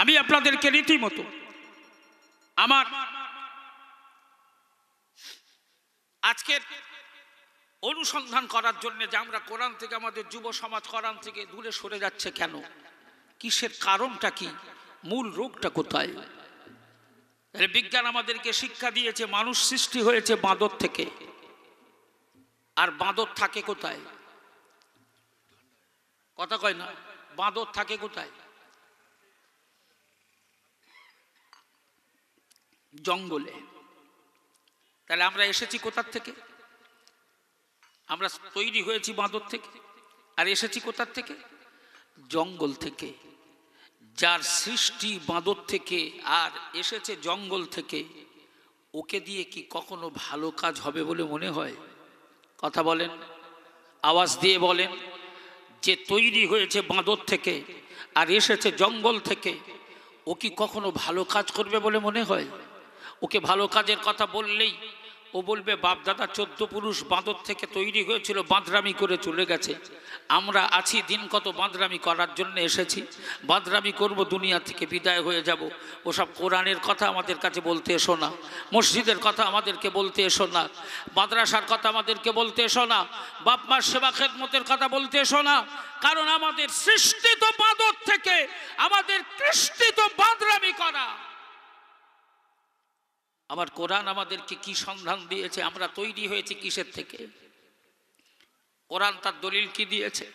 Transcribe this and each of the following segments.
আমি আপনাদেরকে রীতিমতো আমার আজকের অনুসন্ধান করার জন্য যে আমরা কোরআন থেকে আমাদের যুব সমাজ কোরআন থেকে দূরে সরে যাচ্ছে কেন কিসের কারণটা কি মূল রোগটা কোথায় বিজ্ঞান আমাদেরকে শিক্ষা দিয়েছে মানুষ সৃষ্টি হয়েছে বাঁদর থেকে আর বাঁদর থাকে কোথায় কথা কয় না বাঁদর থাকে কোথায় জঙ্গলে তাহলে আমরা এসেছি কোথার থেকে আমরা তৈরি হয়েছি বাঁদর থেকে আর এসেছি কোথার থেকে জঙ্গল থেকে যার সৃষ্টি বাঁদর থেকে আর এসেছে জঙ্গল থেকে ওকে দিয়ে কি কখনো ভালো কাজ হবে বলে মনে হয় কথা বলেন আওয়াজ দিয়ে বলেন যে তৈরি হয়েছে বাঁদর থেকে আর এসেছে জঙ্গল থেকে ও কি কখনো ভালো কাজ করবে বলে মনে হয় ওকে ভালো কাজের কথা বললেই ও বলবে বাপদাদা চোদ্দ পুরুষ বাঁদর থেকে তৈরি হয়েছিল বাঁদরামি করে চলে গেছে আমরা আছি দিন কত বাঁদরামি করার জন্য এসেছি বাঁদরামি করব দুনিয়া থেকে বিদায় হয়ে যাব ওসব কোরআনের কথা আমাদের কাছে বলতে এসো না মসজিদের কথা আমাদেরকে বলতে এসো না মাদ্রাসার কথা আমাদেরকে বলতে এসো না বাপ মার সেবা খেদমতের কথা বলতে এসো না কারণ আমাদের সৃষ্টিত বাঁদর থেকে আমাদের কৃষ্টিত বাঁদরামি করা আমার কোরআন আমাদেরকে কি সন্ধান দিয়েছে আমরা তৈরি হয়েছে কিসের থেকে কোরআন তার দলিল কি দিয়েছে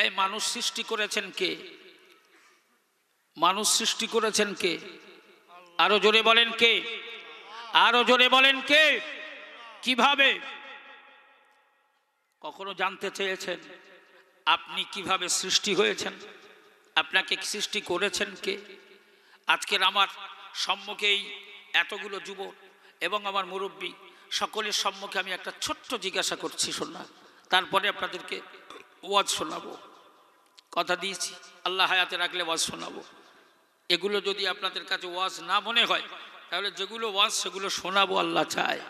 এই মানুষ সৃষ্টি করেছেন কে মানুষ সৃষ্টি করেছেন কে আরো জোরে বলেন কে আরো জোরে বলেন কে কিভাবে কখনো জানতে চেয়েছেন আপনি কিভাবে সৃষ্টি হয়েছেন আপনাকে সৃষ্টি করেছেন কে আজকের আমার সম্মুখেই এতগুলো যুবক এবং আমার মুরব্বী সকলের সম্মুখে আমি একটা ছোট্ট জিজ্ঞাসা করছি শোনা তারপরে আপনাদেরকে ওয়াজ শোনাবো কথা দিয়েছি আল্লাহ হায়াতে রাখলে ওয়াজ শোনাবো এগুলো যদি আপনাদের কাছে ওয়াজ না মনে হয় তাহলে যেগুলো ওয়াজ সেগুলো শোনাবো আল্লাহ চায়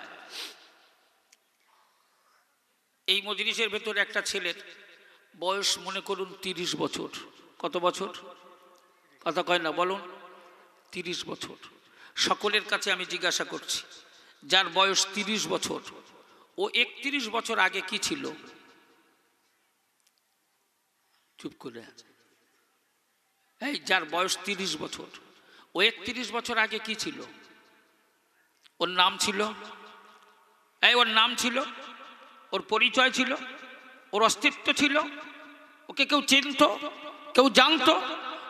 এই মজরিসের ভেতরে একটা ছেলের বয়স মনে করুন তিরিশ বছর কত বছর কথা কয় না বলুন তিরিশ বছর সকলের কাছে আমি জিজ্ঞাসা করছি যার বয়স তিরিশ বছর ও 31 বছর আগে কি ছিল চুপ করে এই যার বয়স তিরিশ বছর ও 31 বছর আগে কি ছিল ওর নাম ছিল এই ওর নাম ছিল ওর পরিচয় ছিল ওর অস্তিত্ব ছিল ওকে কেউ চিনত কেউ জানত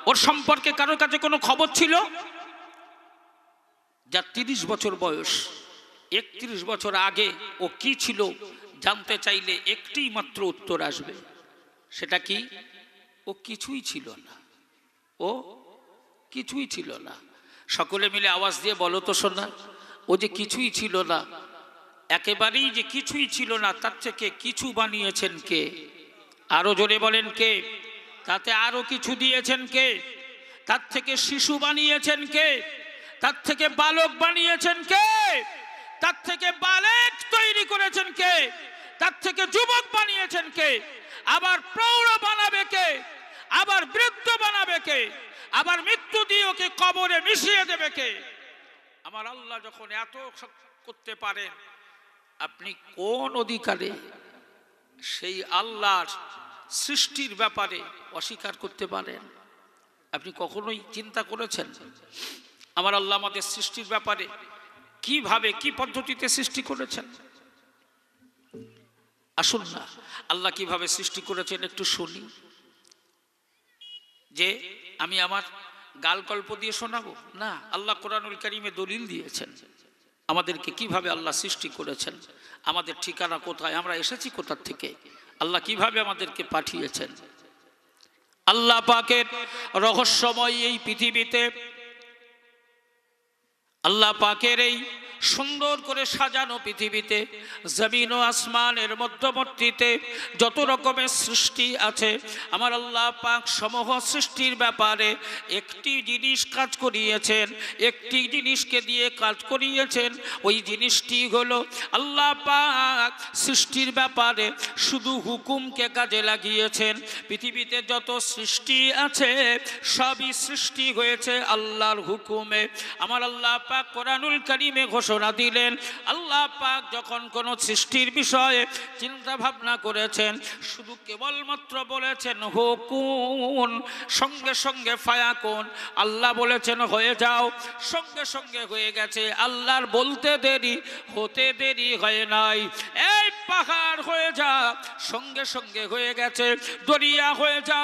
ওর সম্পর্কে কারোর কাছে কোনো খবর ছিল যার তিরিশ বছর বয়স একত্রিশ বছর আগে ও কি ছিল জানতে চাইলে একটি মাত্র উত্তর আসবে সেটা কি ও কিছুই ছিল না ও কিছুই ছিল না সকলে মিলে আওয়াজ দিয়ে বলো তো শোনা ও যে কিছুই ছিল না একেবারেই যে কিছুই ছিল না তার থেকে কিছু বানিয়েছেন কে আরও জোরে বলেন কে তাতে আরও কিছু দিয়েছেন কে তার থেকে শিশু বানিয়েছেন কে তার থেকে বালক বানিয়েছেন কে তার থেকে বালেক তৈরি করেছেন কে তার থেকে যুবক বানিয়েছেন কে আবার প্রৌঢ় বানাবে কে আবার বৃদ্ধ বানাবে কে আবার মৃত্যু দিয়ে ওকে কবরে মিশিয়ে দেবে কে আমার আল্লাহ যখন এত করতে পারে আপনি কোন অধিকারে সেই আল্লাহর সৃষ্টির ব্যাপারে অস্বীকার করতে পারেন আপনি কখনোই চিন্তা করেছেন আমার আল্লাহ আমাদের সৃষ্টির ব্যাপারে কিভাবে কি পদ্ধতিতে সৃষ্টি করেছেন আসুন না আল্লাহ কিভাবে সৃষ্টি করেছেন একটু শুনি যে আমি আমার গাল গল্প দিয়ে শোনাবো না আল্লাহ কোরআনুল করিমে দলিল দিয়েছেন আমাদেরকে কিভাবে আল্লাহ সৃষ্টি করেছেন আমাদের ঠিকানা কোথায় আমরা এসেছি কোথার থেকে আল্লাহ কিভাবে আমাদেরকে পাঠিয়েছেন আল্লাহ পাকের রহস্যময় এই পৃথিবীতে আল্লাহ পাকের এই সুন্দর করে সাজানো পৃথিবীতে জমিন ও আসমানের মধ্যবর্তীতে যত রকমের সৃষ্টি আছে আমার আল্লাহ পাক সমূহ সৃষ্টির ব্যাপারে একটি জিনিস কাজ করিয়েছেন একটি জিনিসকে দিয়ে কাজ করিয়েছেন ওই জিনিসটি হলো আল্লাহ পাক সৃষ্টির ব্যাপারে শুধু হুকুমকে কাজে লাগিয়েছেন পৃথিবীতে যত সৃষ্টি আছে সবই সৃষ্টি হয়েছে আল্লাহর হুকুমে আমার আল্লাহ পাক কোরআনুল কারিমে ঘোষণা ঘোষণা দিলেন আল্লাহ পাক যখন কোনো সৃষ্টির বিষয়ে চিন্তা ভাবনা করেছেন শুধু কেবলমাত্র বলেছেন হুকুন সঙ্গে সঙ্গে ফায়াকুন আল্লাহ বলেছেন হয়ে যাও সঙ্গে সঙ্গে হয়ে গেছে আল্লাহর বলতে দেরি হতে দেরি হয় নাই এই পাহাড় হয়ে যা সঙ্গে সঙ্গে হয়ে গেছে দরিয়া হয়ে যা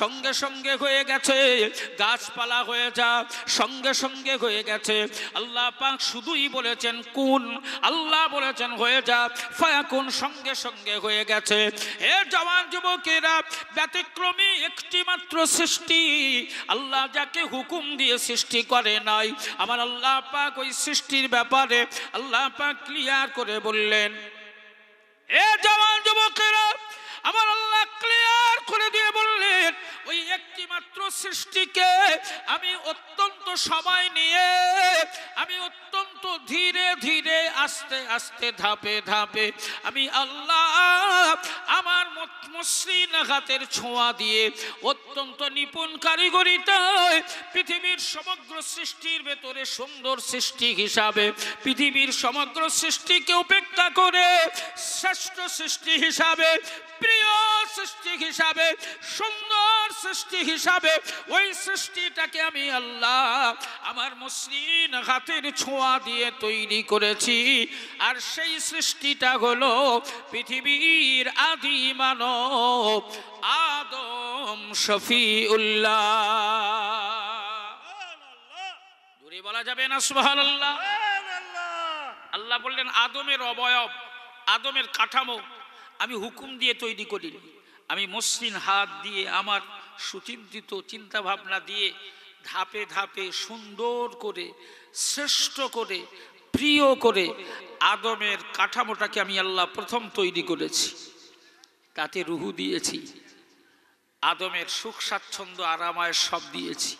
সঙ্গে সঙ্গে হয়ে গেছে গাছপালা হয়ে যা সঙ্গে সঙ্গে হয়ে গেছে আল্লাহ পাক শুধুই বলেছেন কুন আল্লাহ বলেছেন হয়ে যা ফায়াকুন সঙ্গে সঙ্গে হয়ে গেছে হে জওয়ান যুবকেরা ব্যতিক্রমী একটি মাত্র সৃষ্টি আল্লাহ যাকে হুকুম দিয়ে সৃষ্টি করে নাই আমার আল্লাহ পাক ওই সৃষ্টির ব্যাপারে আল্লাহ পাক ক্লিয়ার করে বললেন এ জওয়ান যুবকেরা আমার আল্লাহ ক্লিয়ার করে দিয়ে বললেন ওই একটি মাত্র সৃষ্টিকে আমি অত্যন্ত সময় নিয়ে আমি অত্যন্ত কিন্তু ধীরে ধীরে আস্তে আস্তে ধাপে ধাপে আমি আল্লাহ আমার মসৃণ হাতের ছোঁয়া দিয়ে অত্যন্ত নিপুণ কারিগরিতায় পৃথিবীর সমগ্র সৃষ্টির ভেতরে সুন্দর সৃষ্টি হিসাবে পৃথিবীর সমগ্র সৃষ্টিকে উপেক্ষা করে শ্রেষ্ঠ সৃষ্টি হিসাবে প্রিয় সৃষ্টি হিসাবে সুন্দর আমার সৃষ্টি হিসাবে ওই সৃষ্টিটাকে আমি আল্লাহ আমার মসৃণ হাতের ছোঁয়া দিয়ে তৈরি করেছি আর সেই সৃষ্টিটা হলো পৃথিবীর আদি মানব আদম শফি উল্লাহ দূরে বলা যাবে না সুহান আল্লাহ আল্লাহ বললেন আদমের অবয়ব আদমের কাঠামো আমি হুকুম দিয়ে তৈরি করিনি আমি মসৃণ হাত দিয়ে আমার সুচিন্তিত চিন্তাভাবনা দিয়ে ধাপে ধাপে সুন্দর করে শ্রেষ্ঠ করে প্রিয় করে আদমের কাঠামোটাকে আমি আল্লাহ প্রথম তৈরি করেছি তাতে রুহু দিয়েছি আদমের সুখ স্বাচ্ছন্দ্য আরামায় সব দিয়েছি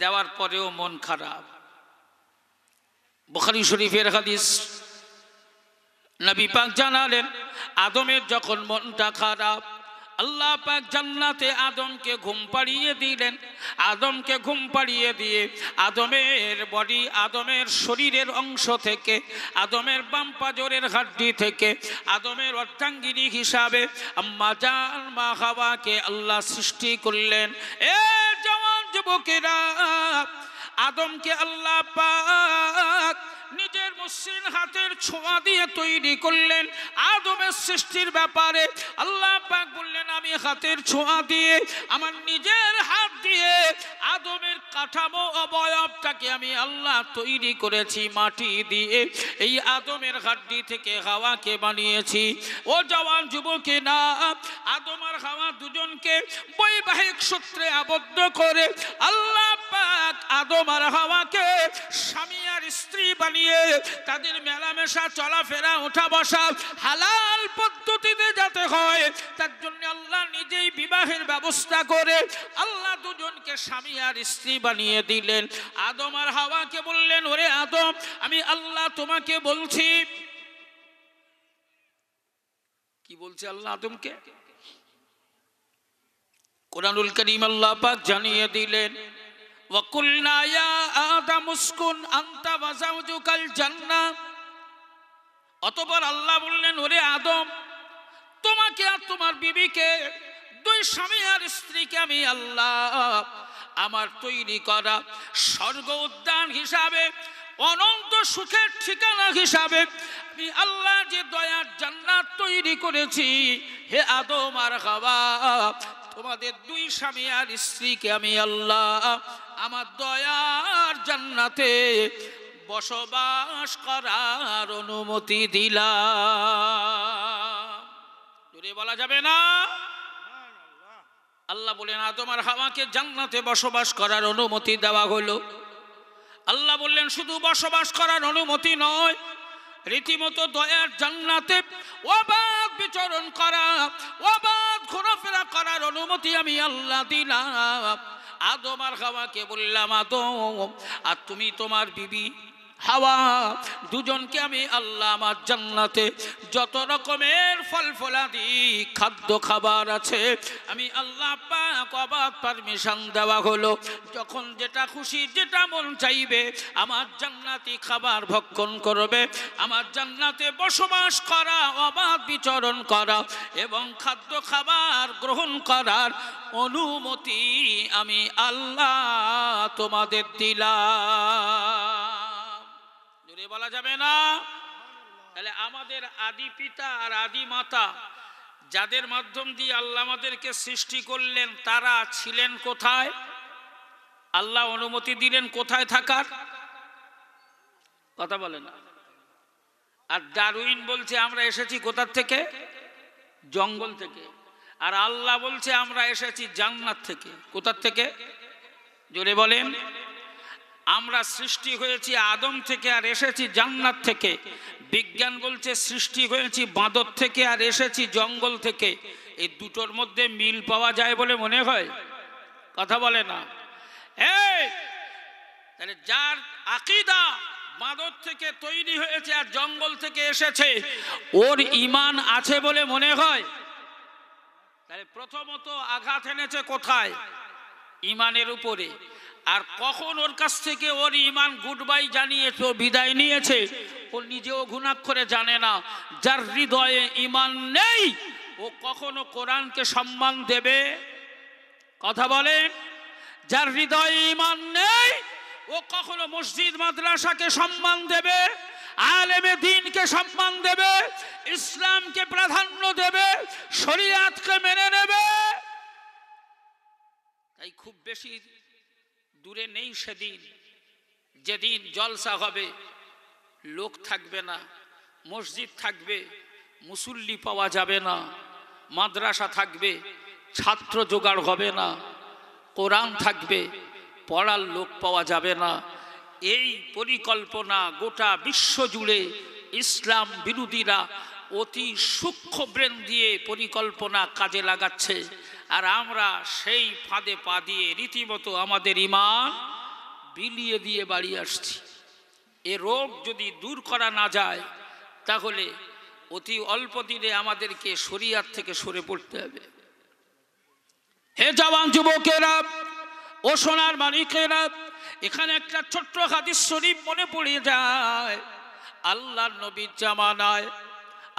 দেওয়ার পরেও মন খারাপ বখারি শরীফের হাদিস নবী পাক জানালেন আদমের যখন মনটা খারাপ আল্লাহ পাক জান্নাতে আদমকে ঘুম পাড়িয়ে দিলেন আদমকে ঘুম পাড়িয়ে দিয়ে আদমের বডি আদমের শরীরের অংশ থেকে আদমের বাম পাজরের হাড্ডি থেকে আদমের অর্থাঙ্গিনী হিসাবে মাজার মা হাওয়াকে আল্লাহ সৃষ্টি করলেন এ জওয়ান যুবকেরা আদমকে আল্লাহ পাক নিজের মসৃণ হাতের ছোঁয়া দিয়ে তৈরি করলেন আদমের সৃষ্টির ব্যাপারে আল্লাহ বললেন আমি হাতের ছোঁয়া দিয়ে আমার নিজের হাত দিয়ে আদমের কাঠামো অবয়বটাকে আমি আল্লাহ তৈরি করেছি মাটি দিয়ে এই আদমের হাড্ডি থেকে হাওয়াকে বানিয়েছি ও জওয়ান যুবকে না আদম আর হাওয়া দুজনকে বৈবাহিক সূত্রে আবদ্ধ করে আল্লাহ আদমার আদম আর হাওয়াকে স্বামী আর স্ত্রী বানিয়ে নিয়ে তাদের মেলামেশা চলাফেরা ওঠা বসা হালাল পদ্ধতিতে যাতে হয় তার জন্য আল্লাহ নিজেই বিবাহের ব্যবস্থা করে আল্লাহ দুজনকে স্বামী আর স্ত্রী বানিয়ে দিলেন আদম আর হাওয়াকে বললেন ওরে আদম আমি আল্লাহ তোমাকে বলছি কি বলছে আল্লাহ আদমকে কোরআনুল করিম আল্লাহ পাক জানিয়ে দিলেন অতপর আল্লাহ বললেন ওরে আদম তোমাকে আর তোমার বিবিকে দুই স্বামী আর স্ত্রীকে আমি আল্লাহ আমার তৈরি করা স্বর্গ উদ্যান হিসাবে অনন্ত সুখের ঠিকানা হিসাবে আমি আল্লাহ যে দয়ার জান্নাত তৈরি করেছি হে আদম আর হাওয়া তোমাদের দুই স্বামী আর স্ত্রীকে আমি আল্লাহ আমার দয়ার জান্নাতে বসবাস করার অনুমতি দিলাম দূরে বলা যাবে না আল্লাহ বলেন তোমার হাওয়াকে জান্নাতে বসবাস করার অনুমতি দেওয়া হলো আল্লাহ বললেন শুধু বসবাস করার অনুমতি নয় রীতিমতো দয়ার জান্নাতে অবাধ বিচরণ করা অবাধ ঘোরাফেরা করার অনুমতি আমি আল্লাহ দিলাম আদম আর হাওয়াকে বললাম আদম আর তুমি তোমার বিবি হাওয়া দুজনকে আমি আল্লাহ আমার জান্নাতে যত রকমের ফল ফলাদি খাদ্য খাবার আছে আমি আল্লাহ পাক পারমিশন দেওয়া হলো যখন যেটা খুশি যেটা মন চাইবে আমার জান্নাতি খাবার ভক্ষণ করবে আমার জান্নাতে বসবাস করা অবাধ বিচরণ করা এবং খাদ্য খাবার গ্রহণ করার অনুমতি আমি আল্লাহ তোমাদের দিলাম করে বলা যাবে না তাহলে আমাদের আদি পিতা আর আদি মাতা যাদের মাধ্যম দিয়ে আল্লাহ আমাদেরকে সৃষ্টি করলেন তারা ছিলেন কোথায় আল্লাহ অনুমতি দিলেন কোথায় থাকার কথা বলে না আর ডারুইন বলছে আমরা এসেছি কোথার থেকে জঙ্গল থেকে আর আল্লাহ বলছে আমরা এসেছি জান্নাত থেকে কোথার থেকে জোরে বলেন আমরা সৃষ্টি হয়েছি আদম থেকে আর এসেছি জান্নাত থেকে বিজ্ঞান বলছে সৃষ্টি হয়েছি বাঁদর থেকে আর এসেছি জঙ্গল থেকে এই দুটোর মধ্যে মিল পাওয়া যায় বলে মনে হয় কথা বলে না তাহলে যার আকিদা বাঁদর থেকে তৈরি হয়েছে আর জঙ্গল থেকে এসেছে ওর ইমান আছে বলে মনে হয় তাহলে প্রথমত আঘাত এনেছে কোথায় ইমানের উপরে আর কখন ওর কাছ থেকে ওর ইমান গুড বাই জানিয়েছে বিদায় নিয়েছে ও নিজেও ঘুণাক্ষরে জানে না যার হৃদয়ে ইমান নেই ও কখনো কোরআনকে সম্মান দেবে কথা বলেন যার হৃদয়ে ইমান নেই ও কখনো মসজিদ মাদ্রাসাকে সম্মান দেবে আলেমে দিনকে সম্মান দেবে ইসলামকে প্রাধান্য দেবে শরীয়তকে মেনে নেবে তাই খুব বেশি দূরে নেই সেদিন যেদিন জলসা হবে লোক থাকবে না মসজিদ থাকবে মুসল্লি পাওয়া যাবে না মাদ্রাসা থাকবে ছাত্র জোগাড় হবে না কোরআন থাকবে পড়ার লোক পাওয়া যাবে না এই পরিকল্পনা গোটা বিশ্ব জুড়ে ইসলাম বিরোধীরা অতি সূক্ষ্ম ব্রেন দিয়ে পরিকল্পনা কাজে লাগাচ্ছে আর আমরা সেই ফাঁদে পা দিয়ে রীতিমতো আমাদের ইমান বিলিয়ে দিয়ে বাড়ি আসছি এ রোগ যদি দূর করা না যায় তাহলে অতি অল্প দিনে আমাদেরকে শরিয়ার থেকে সরে পড়তে হবে হে জওয়ান যুবকেরা ও সোনার মালিকেরা এখানে একটা ছোট্ট হাদিস শরীফ মনে পড়ে যায় আল্লাহর নবীর জামানায়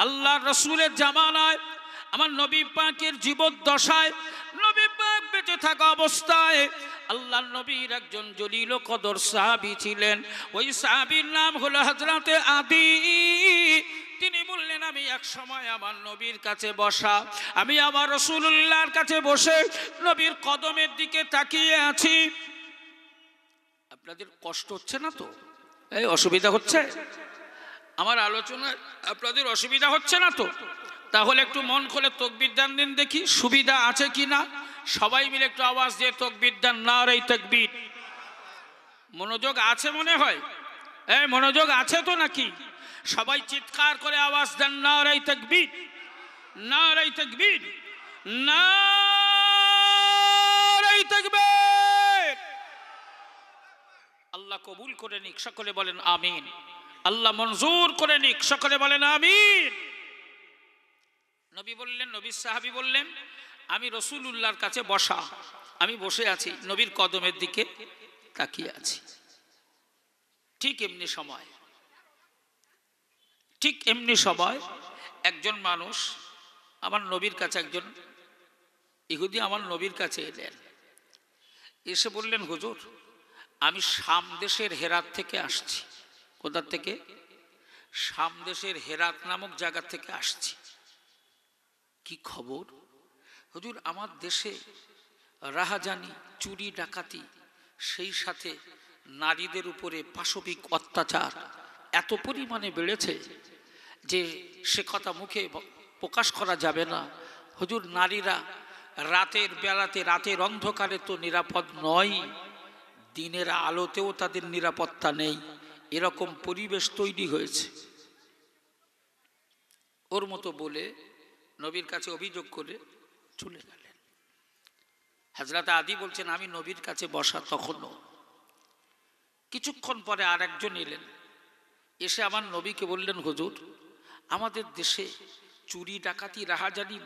আল্লাহর রসুলের জামানায় আমার নবী পাকের জীবদ্দশায় নবী পাক বেঁচে থাকা অবস্থায় আল্লাহ নবীর একজন জলিল কদর সাহাবি ছিলেন ওই সাহাবির নাম হলো হজরতে আদি তিনি বললেন আমি এক সময় আমার নবীর কাছে বসা আমি আমার রসুল্লাহর কাছে বসে নবীর কদমের দিকে তাকিয়ে আছি আপনাদের কষ্ট হচ্ছে না তো এই অসুবিধা হচ্ছে আমার আলোচনায় আপনাদের অসুবিধা হচ্ছে না তো তাহলে একটু মন তোক বিদ্যান দিন দেখি সুবিধা আছে কি না সবাই মিলে একটু আওয়াজ দিয়ে বিদ্যান না রে এই তকবির মনোযোগ আছে মনে হয় এই মনোযোগ আছে তো নাকি সবাই চিৎকার করে আওয়াজ দেন না রে এই তকবির না রে এই তকবির না আল্লাহ কবুল করে নিক সকলে বলেন আমিন আল্লাহ মঞ্জুর করে নিক সকলে বলেন আমিন নবী বললেন নবীর সাহাবি বললেন আমি রসুল উল্লাহর কাছে বসা আমি বসে আছি নবীর কদমের দিকে তাকিয়ে আছি ঠিক এমনি সময় ঠিক এমনি সময় একজন মানুষ আমার নবীর কাছে একজন ইহুদি আমার নবীর কাছে এলেন এসে বললেন হুজুর আমি সামদেশের হেরাত থেকে আসছি কোথার থেকে সামদেশের হেরাত নামক জায়গা থেকে আসছি কি খবর হুজুর আমার দেশে রাহাজানি চুরি ডাকাতি সেই সাথে নারীদের উপরে পাশবিক অত্যাচার এত পরিমাণে বেড়েছে যে সে কথা মুখে প্রকাশ করা যাবে না হুজুর নারীরা রাতের বেলাতে রাতের অন্ধকারে তো নিরাপদ নয় দিনের আলোতেও তাদের নিরাপত্তা নেই এরকম পরিবেশ তৈরি হয়েছে ওর মতো বলে নবীর কাছে অভিযোগ করে চলে গেলেন হাজরাত আদি বলছেন আমি নবীর কাছে বসা তখনও কিছুক্ষণ পরে আর একজন এলেন এসে আমার নবীকে বললেন হুজুর আমাদের দেশে চুরি ডাকাতি রাহাজানি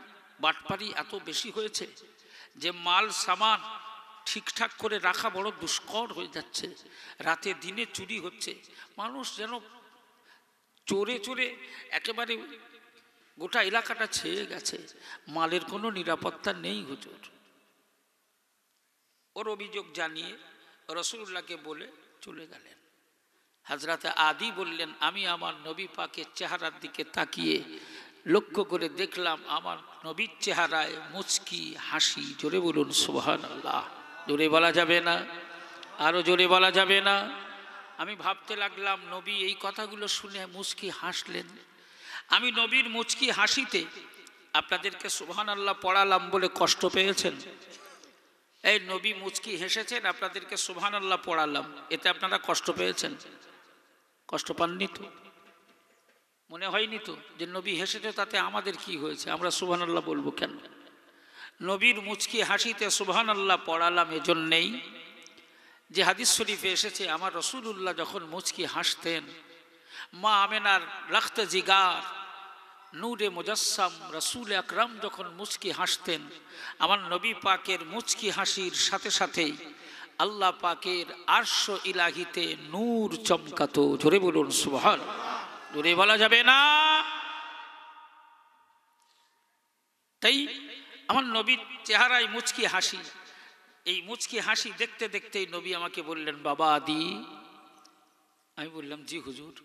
বাটপারি এত বেশি হয়েছে যে মাল সামান ঠিকঠাক করে রাখা বড় দুষ্কর হয়ে যাচ্ছে রাতে দিনে চুরি হচ্ছে মানুষ যেন চোরে চোরে একেবারে গোটা এলাকাটা ছেয়ে গেছে মালের কোনো নিরাপত্তা নেই হুজুর ওর অভিযোগ জানিয়ে রসুল্লাহকে বলে চলে গেলেন হাজরাতে আদি বললেন আমি আমার নবী পাকের চেহারার দিকে তাকিয়ে লক্ষ্য করে দেখলাম আমার নবীর চেহারায় মুচকি হাসি জোরে বলুন সোহান আল্লাহ জোরে বলা যাবে না আরও জোরে বলা যাবে না আমি ভাবতে লাগলাম নবী এই কথাগুলো শুনে মুচকি হাসলেন আমি নবীর মুচকি হাসিতে আপনাদেরকে সুহান আল্লাহ পড়ালাম বলে কষ্ট পেয়েছেন এই নবী মুচকি হেসেছেন আপনাদেরকে সুহান আল্লাহ পড়ালাম এতে আপনারা কষ্ট পেয়েছেন কষ্ট পাননি তো মনে হয়নি তো যে নবী হেসেছে তাতে আমাদের কি হয়েছে আমরা সুহান আল্লাহ বলবো কেন নবীর মুচকি হাসিতে সুহান আল্লাহ পড়ালাম এজন্যেই যে হাদিস শরীফে এসেছে আমার রসুল উল্লাহ যখন মুচকি হাসতেন মা আমেনার রক্ত জিগার নূরে মুজাসম রসুল আকরম যখন মুচকি হাসতেন আমার নবী পাকের মুচকি হাসির সাথে সাথেই আল্লাহ পাকের আর্শ ইলাহিতে নূর চমকাত জোরে বলুন সুহান জোরে বলা যাবে না তাই আমার নবীর চেহারায় মুচকি হাসি এই মুচকি হাসি দেখতে দেখতেই নবী আমাকে বললেন বাবা আদি আমি বললাম জি হুজুর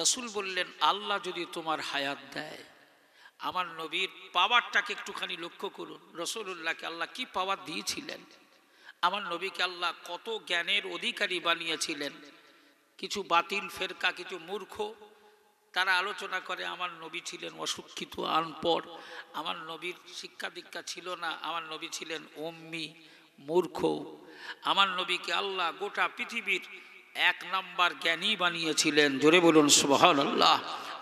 রসুল বললেন আল্লাহ যদি তোমার হায়াত দেয় আমার নবীর পাওয়ারটাকে একটুখানি লক্ষ্য করুন রসুল্লাহকে আল্লাহ কি পাওয়ার দিয়েছিলেন আমার নবীকে আল্লাহ কত জ্ঞানের অধিকারী বানিয়েছিলেন কিছু বাতিল ফেরকা কিছু মূর্খ তারা আলোচনা করে আমার নবী ছিলেন অশিক্ষিত আনপর আমার নবীর শিক্ষা দীক্ষা ছিল না আমার নবী ছিলেন অম্মি মূর্খ আমার নবীকে আল্লাহ গোটা পৃথিবীর এক নাম্বার জ্ঞানী বানিয়েছিলেন জোরে বলুন সুবহান আল্লাহ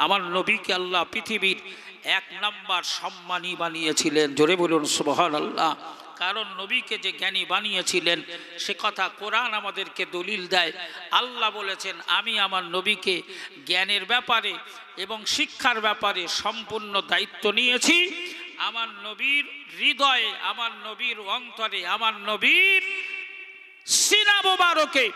আমার নবীকে আল্লাহ পৃথিবীর এক নাম্বার সম্মানী বানিয়েছিলেন জোরে বলুন সুবহান আল্লাহ কারণ নবীকে যে জ্ঞানী বানিয়েছিলেন সে কথা কোরআন আমাদেরকে দলিল দেয় আল্লাহ বলেছেন আমি আমার নবীকে জ্ঞানের ব্যাপারে এবং শিক্ষার ব্যাপারে সম্পূর্ণ দায়িত্ব নিয়েছি আমার নবীর হৃদয়ে আমার নবীর অন্তরে আমার নবীর সিনাবারকে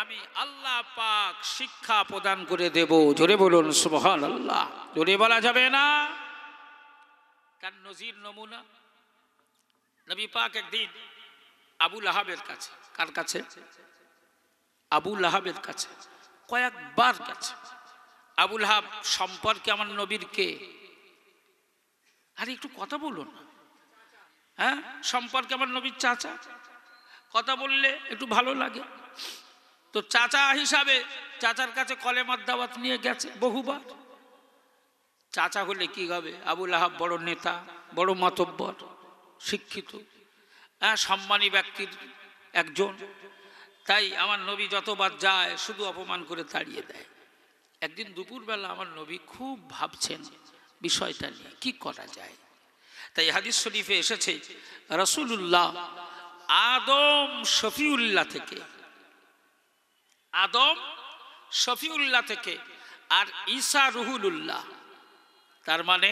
আমি আল্লাহ পাক শিক্ষা প্রদান করে দেব জোরে বলুন সুমহান আল্লাহ জোরে বলা যাবে না কার নজির নমুনা নবী পাক একদিন আবুল আহাবের কাছে কার কাছে আবুল আহাবের কাছে কয়েকবার কাছে আবুল হাব সম্পর্কে আমার নবীর কে আরে একটু কথা বলুন হ্যাঁ সম্পর্কে আমার নবীর চাচা কথা বললে একটু ভালো লাগে তো চাচা হিসাবে চাচার কাছে কলেমার দাবাত নিয়ে গেছে বহুবার চাচা হলে কি হবে আবুল আহাব বড় নেতা বড় মাতব্বর শিক্ষিত হ্যাঁ সম্মানী ব্যক্তির একজন তাই আমার নবী যতবার যায় শুধু অপমান করে তাড়িয়ে দেয় একদিন দুপুরবেলা আমার নবী খুব ভাবছেন বিষয়টা নিয়ে কি করা যায় তাই হাদিস শরীফে এসেছে রসুল্লাহ আদম শফিউল্লাহ থেকে আদম শফিউল্লাহ থেকে আর ঈসা রুহুলুল্লাহ তার মানে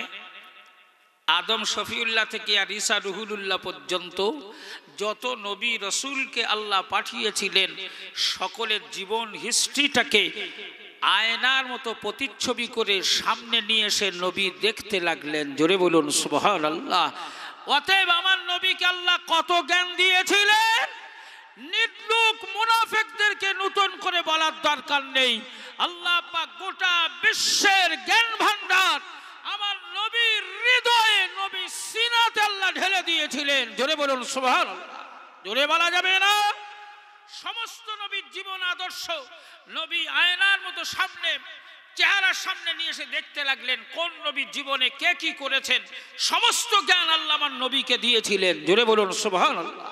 আদম শফিউল্লাহ থেকে আর ঈসা রুহুলুল্লাহ পর্যন্ত যত নবী রসুলকে আল্লাহ পাঠিয়েছিলেন সকলের জীবন হিস্ট্রিটাকে আয়নার মতো প্রতিচ্ছবি করে সামনে নিয়ে এসে নবী দেখতে লাগলেন জোরে বলুন সুবহান আল্লাহ অতএব আমার নবীকে আল্লাহ কত জ্ঞান দিয়েছিলেন নির্লুক মুনাফেকদেরকে নতুন করে বলার দরকার নেই আল্লাহ পাক গোটা বিশ্বের জ্ঞান ভান্ডার আমার নবীর হৃদয়ে নবী সিনাতে আল্লাহ ঢেলে দিয়েছিলেন জোরে বলুন সুবহান জোরে বলা যাবে না সমস্ত নবীর জীবন আদর্শ নবী আয়নার মতো সামনে চেহারা সামনে নিয়ে এসে দেখতে লাগলেন কোন নবীর জীবনে কে কি করেছেন সমস্ত জ্ঞান আল্লাহ আমার নবীকে দিয়েছিলেন জোরে বলুন সুবহান আল্লাহ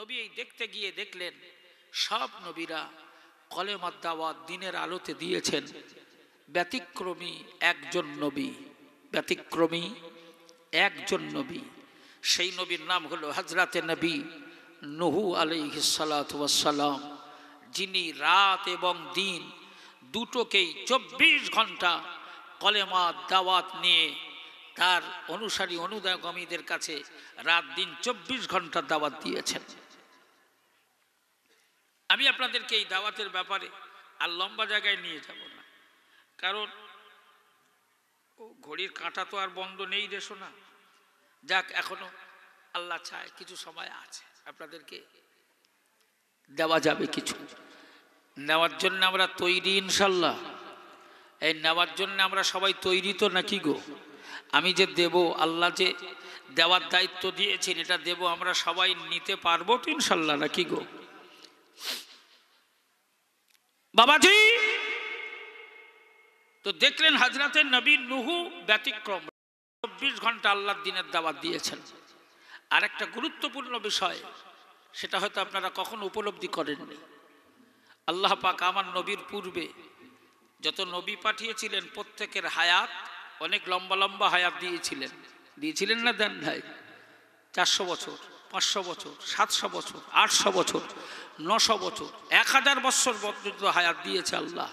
নবী এই দেখতে গিয়ে দেখলেন সব নবীরা কলেমার দাওয়াত দিনের আলোতে দিয়েছেন ব্যতিক্রমী একজন নবী ব্যতিক্রমী একজন নবী সেই নবীর নাম হলো হজরাতে নবী নহু সালাম যিনি রাত এবং দিন দুটোকেই চব্বিশ ঘন্টা কলেমা দাওয়াত নিয়ে তার অনুসারী অনুদায়গমীদের কাছে রাত দিন চব্বিশ ঘন্টা দাওয়াত দিয়েছেন আমি আপনাদেরকে এই দাওয়াতের ব্যাপারে আর লম্বা জায়গায় নিয়ে যাব না কারণ ঘড়ির কাঁটা তো আর বন্ধ নেই দেশো না যাক এখনো আল্লাহ চায় কিছু সময় আছে আপনাদেরকে দেওয়া যাবে কিছু নেওয়ার জন্য আমরা তৈরি ইনশাল্লাহ এই নেওয়ার জন্য আমরা সবাই তৈরি তো নাকি গো আমি যে দেব আল্লাহ যে দেওয়ার দায়িত্ব দিয়েছেন এটা দেব আমরা সবাই নিতে পারবো তো ইনশাল্লাহ নাকি গো বাবাজি তো দেখলেন হাজরাতে নবী নুহু ব্যতিক্রম চব্বিশ ঘন্টা আল্লাহর দিনের দাওয়াত দিয়েছেন আর একটা গুরুত্বপূর্ণ বিষয় সেটা হয়তো আপনারা কখনো উপলব্ধি করেননি আল্লাহ পাক আমার নবীর পূর্বে যত নবী পাঠিয়েছিলেন প্রত্যেকের হায়াত অনেক লম্বা লম্বা হায়াত দিয়েছিলেন দিয়েছিলেন না দেন ভাই চারশো বছর পাঁচশো বছর সাতশো বছর আটশো বছর নশো বছর এক হাজার বছর পর্যন্ত হায়াত দিয়েছে আল্লাহ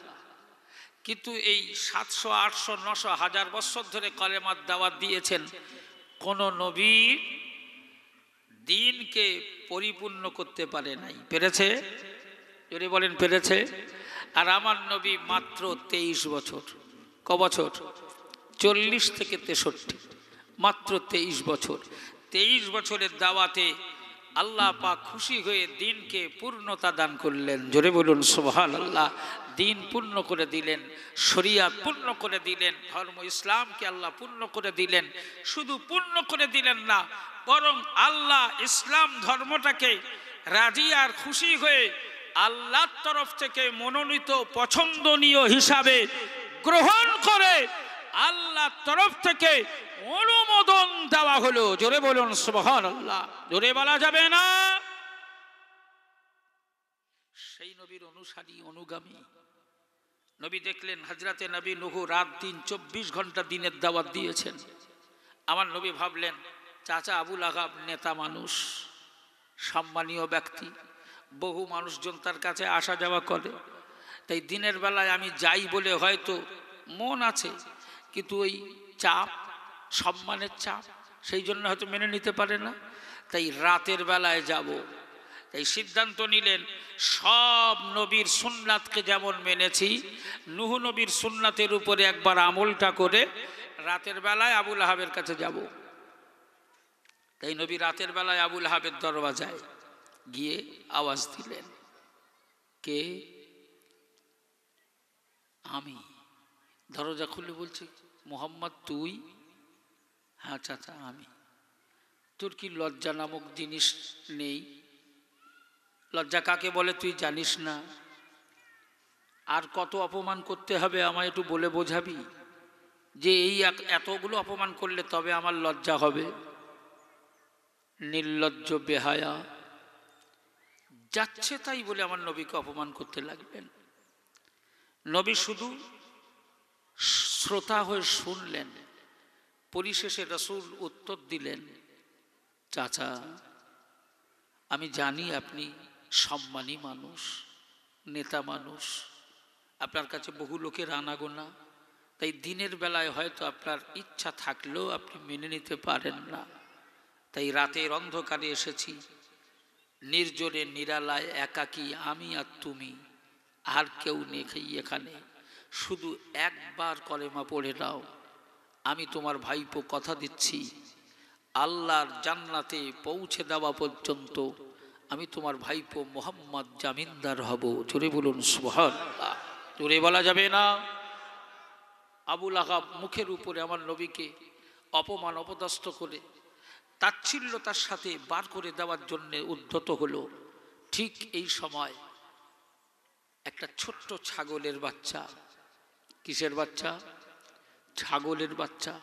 কিন্তু এই সাতশো আটশো নশো হাজার বছর ধরে কলেমার দাওয়াত দিয়েছেন কোন নবী দিনকে পরিপূর্ণ করতে পারে নাই পেরেছে যদি বলেন পেরেছে আর আমার নবী মাত্র তেইশ বছর ক বছর চল্লিশ থেকে তেষট্টি মাত্র তেইশ বছর তেইশ বছরের দাওয়াতে আল্লাহ পা খুশি হয়ে দিনকে পূর্ণতা দান করলেন জোরে বলুন সোহাল আল্লাহ দিন পূর্ণ করে দিলেন শরিয়া পূর্ণ করে দিলেন ধর্ম ইসলামকে আল্লাহ পূর্ণ করে দিলেন শুধু পূর্ণ করে দিলেন না বরং আল্লাহ ইসলাম ধর্মটাকে রাজি আর খুশি হয়ে আল্লাহর তরফ থেকে মনোনীত পছন্দনীয় হিসাবে গ্রহণ করে আল্লাহর তরফ থেকে অনুমোদন দেওয়া হলো জোরে বলুন সুবহান জোরে বলা যাবে না সেই নবীর অনুসারী অনুগামী নবী দেখলেন হাজরাতে নবী নুহু রাত দিন চব্বিশ ঘন্টা দিনের দাওয়াত দিয়েছেন আমার নবী ভাবলেন চাচা আবুল আহাব নেতা মানুষ সম্মানীয় ব্যক্তি বহু মানুষজন তার কাছে আসা যাওয়া করে তাই দিনের বেলায় আমি যাই বলে হয়তো মন আছে কিন্তু ওই চাপ সম্মানের চাপ সেই জন্য হয়তো মেনে নিতে পারে না তাই রাতের বেলায় যাব তাই সিদ্ধান্ত নিলেন সব নবীর সুন্নাতকে যেমন মেনেছি নুহ নবীর সুন্নাতের উপরে একবার আমলটা করে রাতের বেলায় আবুল আহাবের কাছে যাব তাই নবী রাতের বেলায় আবুল আহাবের দরওয়াজায় গিয়ে আওয়াজ দিলেন কে আমি দরজা খুলে বলছে মোহাম্মদ তুই হ্যাঁ চাচা আচ্ছা, আচ্ছা, আমি তোর কি লজ্জা নামক জিনিস নেই লজ্জা কাকে বলে তুই জানিস না আর কত অপমান করতে হবে আমায় একটু বলে বোঝাবি যে এই এতগুলো অপমান করলে তবে আমার লজ্জা হবে নির্লজ্জ বেহায়া যাচ্ছে তাই বলে আমার নবীকে অপমান করতে লাগলেন নবী শুধু শ্রোতা হয়ে শুনলেন পরিশেষে রসুল উত্তর দিলেন চাচা আমি জানি আপনি সম্মানী মানুষ নেতা মানুষ আপনার কাছে বহু লোকের আনাগোনা তাই দিনের বেলায় হয়তো আপনার ইচ্ছা থাকলেও আপনি মেনে নিতে পারেন না তাই রাতের অন্ধকারে এসেছি নির্জনে নিরালায় একাকি আমি আর তুমি আর কেউ নেখেই এখানে শুধু একবার কলেমা পড়ে নাও আমি তোমার ভাইপো কথা দিচ্ছি আল্লাহর জান্নাতে পৌঁছে দেওয়া পর্যন্ত আমি তোমার ভাইপো মোহাম্মদ জামিনদার হব জোরে বলুন সোহান জোরে বলা যাবে না আবুল আহাব মুখের উপরে আমার নবীকে অপমান অপদস্থ করে তাচ্ছিল্যতার সাথে বার করে দেওয়ার জন্য উদ্ধত হলো ঠিক এই সময় একটা ছোট্ট ছাগলের বাচ্চা কিসের বাচ্চা ছাগলের বাচ্চা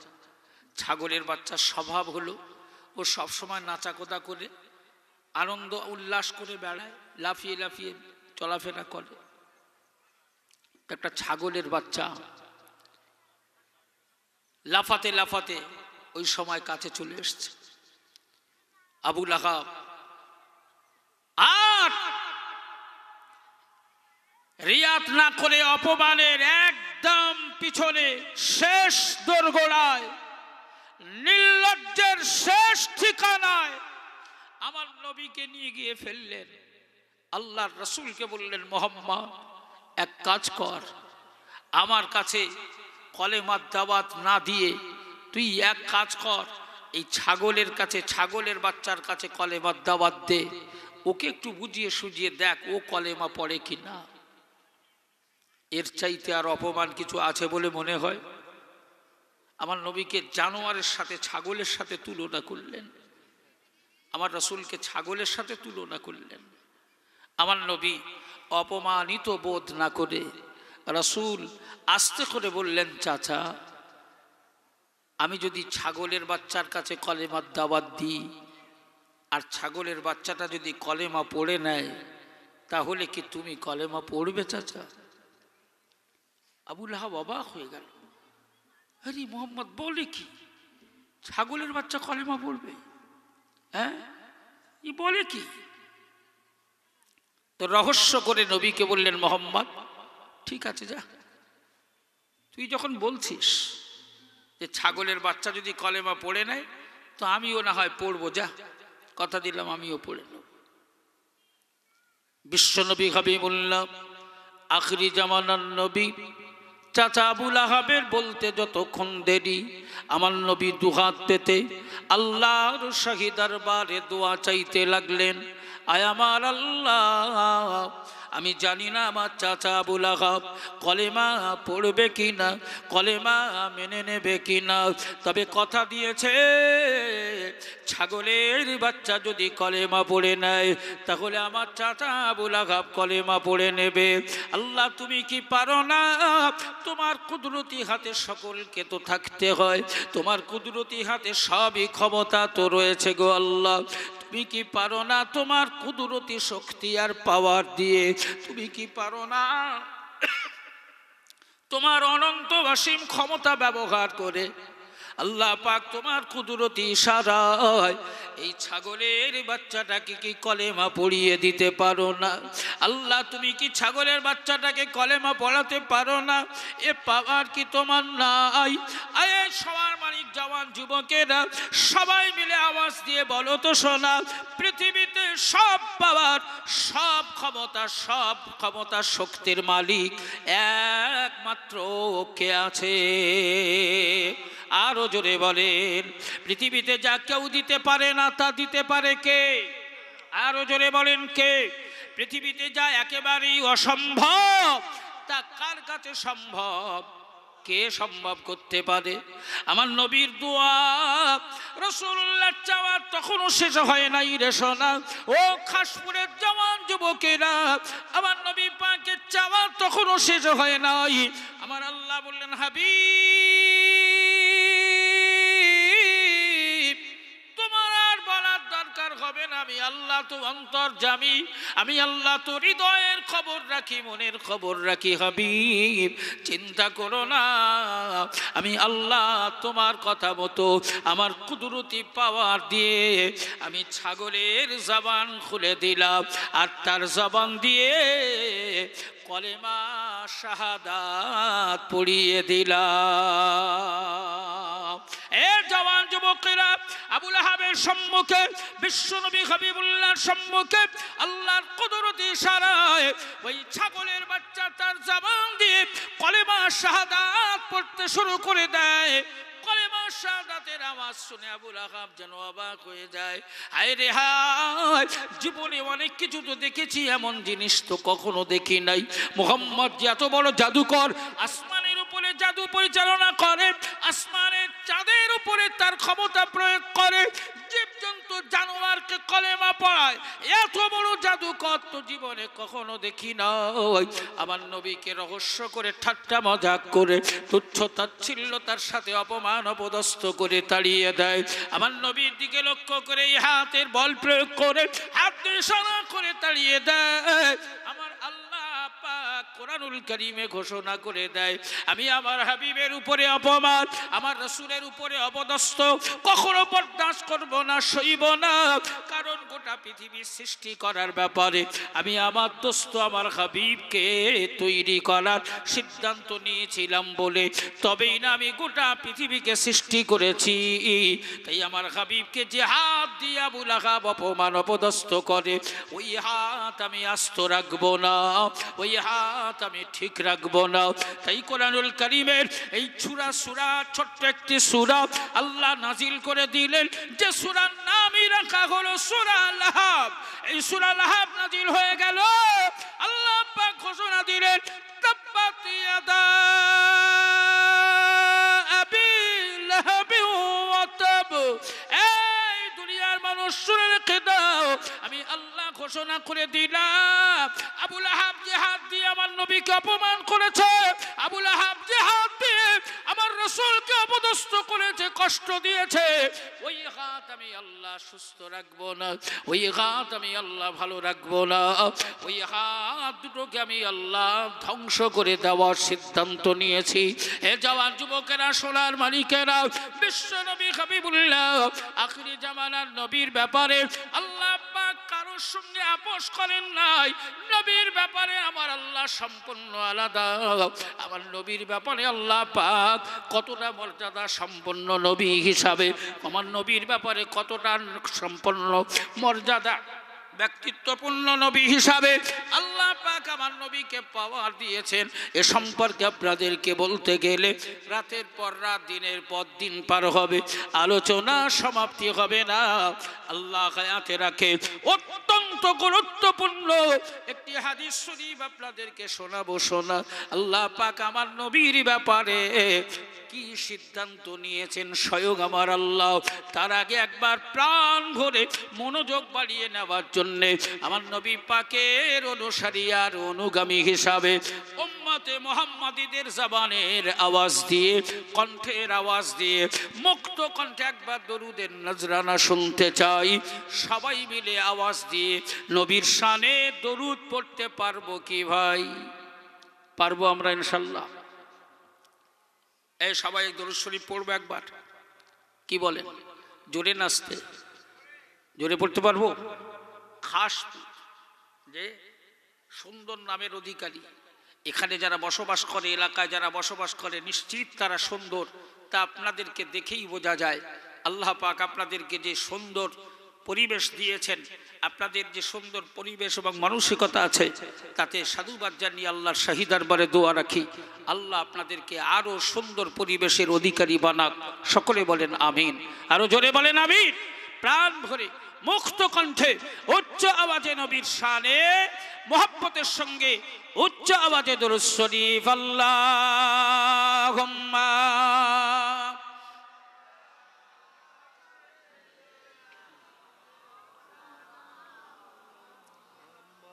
ছাগলের বাচ্চার স্বভাব হলো ও সবসময় নাচাকোদা করে আনন্দ উল্লাস করে বেড়ায় লাফিয়ে লাফিয়ে চলাফেরা করে একটা ছাগলের বাচ্চা লাফাতে লাফাতে ওই সময় কাছে চলে এসছে আবু লাহাব আর রিয়াত না করে অপমানের এক একদম পিছনে শেষ দোরগোড়ায় নির্লজ্জের শেষ ঠিকানায় আমার নবীকে নিয়ে গিয়ে ফেললেন আল্লাহর রসুলকে বললেন মোহাম্মদ এক কাজ কর আমার কাছে কলেমার দাবাত না দিয়ে তুই এক কাজ কর এই ছাগলের কাছে ছাগলের বাচ্চার কাছে কলেমার দাবাত দে ওকে একটু বুঝিয়ে সুজিয়ে দেখ ও কলেমা পড়ে কি না এর চাইতে আর অপমান কিছু আছে বলে মনে হয় আমার নবীকে জানোয়ারের সাথে ছাগলের সাথে তুলনা করলেন আমার রসুলকে ছাগলের সাথে তুলনা করলেন আমার নবী অপমানিত বোধ না করে রসুল আস্তে করে বললেন চাচা আমি যদি ছাগলের বাচ্চার কাছে কলেমার দাবাত দিই আর ছাগলের বাচ্চাটা যদি কলেমা পড়ে নেয় তাহলে কি তুমি কলেমা পড়বে চাচা আবুল হাব অবাক হয়ে গেল আরে মোহাম্মদ বলে কি ছাগলের বাচ্চা কলেমা পড়বে হ্যাঁ ই বলে কি তো রহস্য করে নবীকে বললেন মোহাম্মদ ঠিক আছে যা তুই যখন বলছিস যে ছাগলের বাচ্চা যদি কলেমা পড়ে নেয় তো আমিও না হয় পড়বো যা কথা দিলাম আমিও পড়ে নেব বিশ্বনবী বললাম আখরি জামানার নবী চাচা আবুল আহাবের বলতে যতক্ষণ দেরি আমার নবী দুহাত পেতে আল্লাহর শাহিদার বারে দোয়া চাইতে লাগলেন আয় আমার আল্লাহ আমি জানি না আমার চাচা আবুল আহাব কলেমা পড়বে কি না কলেমা মেনে নেবে কি না তবে কথা দিয়েছে ছাগলের বাচ্চা যদি কলেমা পড়ে নেয় তাহলে আমার চাচা আবুল আহাব কলেমা পড়ে নেবে আল্লাহ তুমি কি পারো না তোমার কুদরতি হাতে সকলকে তো থাকতে হয় তোমার কুদরতি হাতে সবই ক্ষমতা তো রয়েছে গো আল্লাহ তুমি কি পারো না তোমার কুদরতি শক্তি আর পাওয়ার দিয়ে তুমি কি পারো না তোমার অনন্ত অসীম ক্ষমতা ব্যবহার করে আল্লাহ পাক তোমার কুদরতি ইশারায় এই ছাগলের বাচ্চাটাকে কি কলেমা পড়িয়ে দিতে পারো না আল্লাহ তুমি কি ছাগলের বাচ্চাটাকে কলেমা পড়াতে পারো না এ পাওয়ার কি তোমার নাই আয়ে সবার মানিক জওয়ান যুবকেরা সবাই মিলে আওয়াজ দিয়ে বলো তো শোনা পৃথিবীতে সব পাওয়ার সব ক্ষমতা সব ক্ষমতা শক্তির মালিক একমাত্র কে আছে আরো জোরে বলেন পৃথিবীতে যা কেউ দিতে পারে না তা দিতে পারে কে আরো জোরে বলেন কে পৃথিবীতে যা একেবারেই অসম্ভব তা কার কাছে সম্ভব কে সম্ভব করতে পারে আমার নবীর দোয়া রসুল্লাহ চাওয়ার তখনও শেষ হয় নাই রে সোনা ও খাসপুরের জওয়ান যুবকেরা আমার নবী পাকে চাওয়ার তখনও শেষ হয় নাই আমার আল্লাহ বললেন হাবি পাবেন আমি আল্লাহ তো অন্তর জামি আমি আল্লাহ তো হৃদয়ের খবর রাখি মনের খবর রাখি হাবিব চিন্তা করো না আমি আল্লাহ তোমার কথা মতো আমার কুদরতি পাওয়ার দিয়ে আমি ছাগলের জবান খুলে দিলাম আর তার জবান দিয়ে কলেমা শাহাদ পড়িয়ে দিলাম এ জওয়ান যুবকেরা আবুল আহাবের সম্মুখে বিশ্বনবী হাবিবুল্লাহর সম্মুখে আল্লাহর কুদরতি সারায় ওই ছাগলের বাচ্চা তার জাবান দিয়ে কলেমা শাহাদাত পড়তে শুরু করে দেয় কলেমা শাহাদাতের আওয়াজ শুনে আবুল আহাব যেন অবাক হয়ে যায় হায় রে হায় জীবনে অনেক কিছু তো দেখেছি এমন জিনিস তো কখনো দেখি নাই মোহাম্মদ যে এত বড় জাদুকর আসমান বলে জাদু পরিচালনা করে আসমানের চাঁদের উপরে তার ক্ষমতা প্রয়োগ করে জীবজন্তু জানোয়ারকে কলেমা পড়ায় এত বড় জাদু কত জীবনে কখনো দেখি ওই আমার নবীকে রহস্য করে ঠাট্টা মজাক করে তুচ্ছ তাচ্ছিল্য তার সাথে অপমান অপদস্থ করে তাড়িয়ে দেয় আমার নবীর দিকে লক্ষ্য করে এই হাতের বল প্রয়োগ করে হাত করে তাড়িয়ে দেয় আমার আল্লাহ পাক কোরআনুল করিমে ঘোষণা করে দেয় আমি আমার হাবিবের উপরে অপমান আমার রসুলের উপরে অপদস্থ কখনো বরদাস্ত করব না সইব না কারণ গোটা পৃথিবীর সৃষ্টি করার ব্যাপারে আমি আমার দোস্ত আমার হাবিবকে তৈরি করার সিদ্ধান্ত নিয়েছিলাম বলে তবেই না আমি গোটা পৃথিবীকে সৃষ্টি করেছি তাই আমার হাবিবকে যে হাত দিয়া আবুল আহাব অপমান অপদস্থ করে ওই হাত আমি আস্ত রাখবো না ওই হাত আমি ঠিক রাখবো না তাই কোরআনুল করিমের এই ছুরা সুরা ছোট্ট একটি সুরা আল্লাহ নাজিল করে দিলেন যে সুরার নামই রাখা হলো সুরা লাহাব এই সুরা লাহাব নাজিল হয়ে গেল আল্লাহ ঘোষণা দিলেন এই দুনিয়ার মানুষ শুনে রেখে দাও আমি আল্লাহ ঘোষণা করে দিলাম আবুল আহাব যে হাত দিয়ে আমার নবীকে অপমান করেছে আবুল আহাব যে হাত দিয়ে আমার রসুলকে অপদস্ত করেছে কষ্ট দিয়েছে ওই হাত আমি আল্লাহ সুস্থ রাখবো না ওই হাত আমি আল্লাহ ভালো রাখবো না ওই হাত দুটোকে আমি আল্লাহ ধ্বংস করে দেওয়ার সিদ্ধান্ত নিয়েছি হে যাওয়ার যুবকেরা সোনার মালিকেরা বিশ্ব নবী হাবিবুল্লাহ আখরি জামানার নবীর ব্যাপারে আল্লাহ কারোর সঙ্গে আপোষ করেন নাই নবীর ব্যাপারে আমার আল্লাহ সম্পূর্ণ আলাদা আমার নবীর ব্যাপারে আল্লাহ পাক কতটা মর্যাদা সম্পন্ন নবী হিসাবে আমার নবীর ব্যাপারে কতটা সম্পন্ন মর্যাদা ব্যক্তিত্বপূর্ণ নবী হিসাবে আল্লাহ পাক আমার নবীকে পাওয়ার দিয়েছেন এ সম্পর্কে আপনাদেরকে বলতে গেলে রাতের পর রাত দিনের পর দিন পার হবে আলোচনা সমাপ্তি হবে না আল্লাহ হায়াতে রাখে অত্যন্ত গুরুত্বপূর্ণ একটি হাদিস শরীফ আপনাদেরকে শোনাবো শোনা আল্লাহ পাক আমার নবীর ব্যাপারে কি সিদ্ধান্ত নিয়েছেন স্বয়ং আমার আল্লাহ তার আগে একবার প্রাণ ভরে মনোযোগ বাড়িয়ে নেওয়ার জন্য জন্য আমার নবী পাকের অনুসারী আর অনুগামী হিসাবে উম্মতে মোহাম্মদীদের আওয়াজ দিয়ে কণ্ঠের আওয়াজ দিয়ে মুক্ত কণ্ঠে একবার দরুদের নজরানা শুনতে চাই সবাই মিলে আওয়াজ দিয়ে নবীর শানে দরুদ পড়তে পারবো কি ভাই পারবো আমরা ইনশাল্লাহ সবাই দরুদ পড়বো একবার কি বলেন জোরে নাচতে জোরে পড়তে পারবো খাস যে সুন্দর নামের অধিকারী এখানে যারা বসবাস করে এলাকায় যারা বসবাস করে নিশ্চিত তারা সুন্দর তা আপনাদেরকে দেখেই বোঝা যায় আল্লাহ পাক আপনাদেরকে যে সুন্দর পরিবেশ দিয়েছেন আপনাদের যে সুন্দর পরিবেশ এবং মানসিকতা আছে তাতে সাধুবাদ জানিয়ে আল্লাহর শাহিদারবারে দোয়া রাখি আল্লাহ আপনাদেরকে আরও সুন্দর পরিবেশের অধিকারী বানাক সকলে বলেন আমিন আরও জোরে বলেন আমিন প্রাণ ভরে মুক্ত কণ্ঠে উচ্চ আওয়াজে নবীর শানে মোহাম্মতের সঙ্গে উচ্চ আওয়াজে দুরুশরীফ আল্লাহ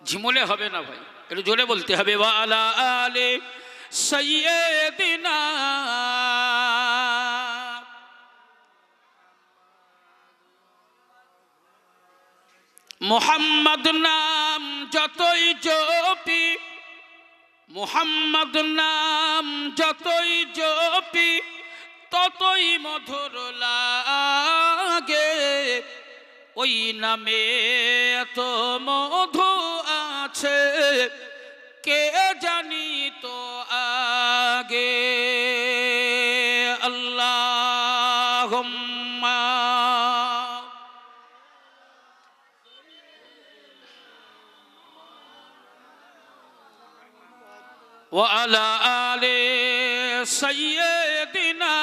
ঝিমুলে হবে না ভাই একটু জোরে বলতে হবে আলা আলে সৈয়দিনা মোহাম্মদ নাম যতই জপি মোহাম্মদ নাম যতই জপি ততই মধুর লাগে ওই নামে এত মধু আছে কে জানি وعلى آل سيدنا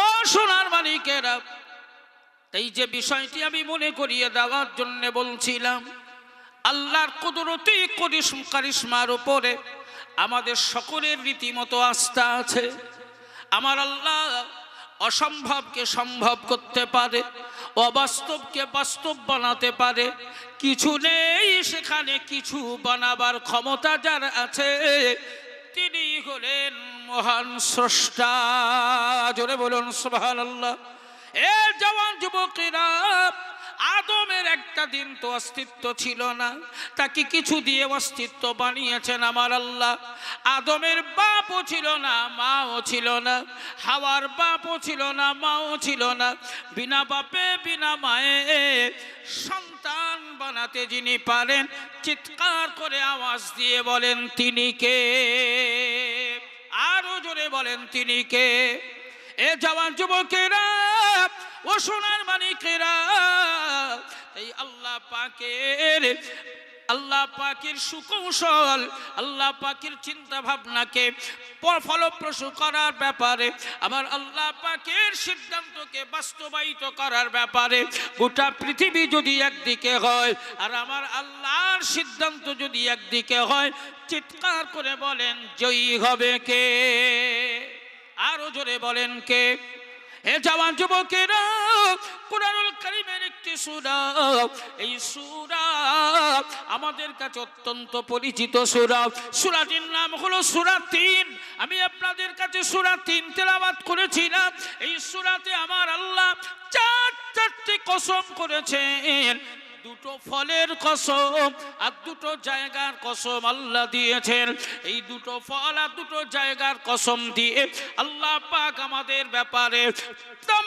ও সোনার মালিকেরা তাই যে বিষয়টি আমি মনে করিয়ে দেওয়ার জন্য বলছিলাম আল্লাহর কুদরতি করিশ্ম কারিশ্মার উপরে আমাদের সকলের রীতিমতো আস্থা আছে আমার আল্লাহ অসম্ভবকে সম্ভব করতে পারে অবাস্তবকে বাস্তব বানাতে পারে কিছু নেই সেখানে কিছু বানাবার ক্ষমতা যার আছে তিনি হলেন মহান স্রষ্টা জোরে বলুন আল্লাহ এ জওয়ান যুবকেরা আদমের একটা দিন তো অস্তিত্ব ছিল না তাকে কিছু দিয়ে অস্তিত্ব বানিয়েছেন আমার আল্লাহ আদমের বাপও ছিল না মাও ছিল না হাওয়ার বাপও ছিল না মাও ছিল না বিনা বাপে বিনা মায়ে সন্তান বানাতে যিনি পারেন চিৎকার করে আওয়াজ দিয়ে বলেন তিনি কে আরো জোরে বলেন তিনি কে এ জওয়ান যুবকেরা ও সোনার মানিকেরা এই আল্লাহ পাকের আল্লাহ পাকের সুকৌশল আল্লাহ পাকের চিন্তা ভাবনাকে ফলপ্রসূ করার ব্যাপারে আমার আল্লাহ পাকের সিদ্ধান্তকে বাস্তবায়িত করার ব্যাপারে গোটা পৃথিবী যদি একদিকে হয় আর আমার আল্লাহর সিদ্ধান্ত যদি একদিকে হয় চিৎকার করে বলেন জয়ী হবে কে আরও জোরে বলেন কে হে জওয়ান যুবকেরা কোরআনুল কারিমের একটি সুরা এই সুরা আমাদের কাছে অত্যন্ত পরিচিত সুরা সুরাটির নাম হলো সুরা তিন আমি আপনাদের কাছে সুরা তিন তেলাবাত করেছিলাম এই সুরাতে আমার আল্লাহ চার চারটি কসম করেছেন দুটো ফলের কসম আর দুটো জায়গার কসম আল্লাহ দিয়েছেন এই দুটো ফল আর দুটো জায়গার কসম দিয়ে আল্লাহ পাক আমাদের ব্যাপারে তাম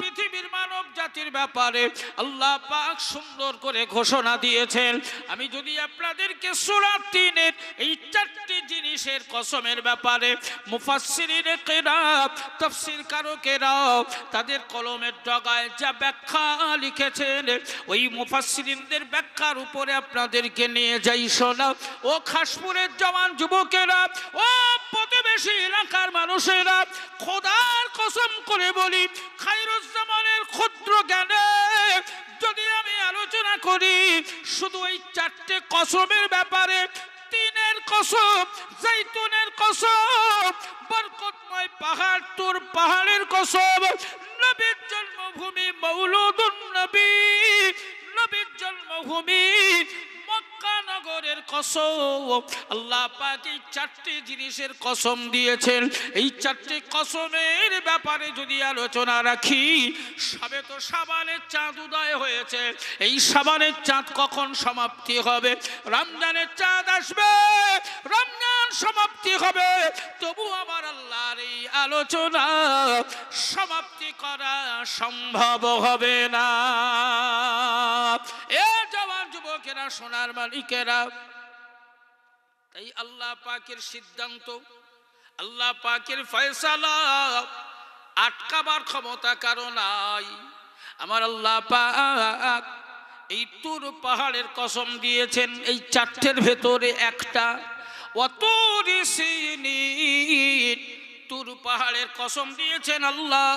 পৃথিবীর মানব জাতির ব্যাপারে আল্লাহ পাক সুন্দর করে ঘোষণা দিয়েছেন আমি যদি আপনাদেরকে সোলার তিনের এই চারটি জিনিসের কসমের ব্যাপারে মুফাসির কেরাব তফসির কারকেরাও তাদের কলমের ডগায় যা ব্যাখ্যা লিখেছেন ওই মুফাস মুফাসিরিনদের ব্যাখ্যার উপরে আপনাদেরকে নিয়ে যাই শোনা ও খাসপুরের জওয়ান যুবকেরা ও প্রতিবেশী এলাকার মানুষেরা খোদার কসম করে বলি খাইরুজ্জামানের ক্ষুদ্র জ্ঞানে যদি আমি আলোচনা করি শুধু ওই চারটে কসমের ব্যাপারে তিনের কসম জৈতুনের কসম বরকতময় পাহাড় তোর পাহাড়ের কসম নবীর জন্মভূমি মৌলুদুন নবী নবীর জন্মভূমি মক্কা কসম আল্লাহ পাক এই চারটি জিনিসের কসম দিয়েছেন এই চারটি কসমের ব্যাপারে যদি আলোচনা রাখি সবে তো সাবানের চাঁদ উদয় হয়েছে এই সাবানের চাঁদ কখন সমাপ্তি হবে রমজানের চাঁদ আসবে রমজান সমাপ্তি হবে তবু আমার আল্লাহর এই আলোচনা সমাপ্তি করা সম্ভব হবে না এ জওয়ান যুবকেরা শোনার সোনার মালিকেরা তাই আল্লাহ পাকের সিদ্ধান্ত আল্লাহ পাকের ফয়সালা আটকাবার ক্ষমতা কারণ নাই আমার আল্লাহ পাক এই তুর পাহাড়ের কসম দিয়েছেন এই চারটের ভেতরে একটা অত সিনি তুর পাহাড়ের কসম দিয়েছেন আল্লাহ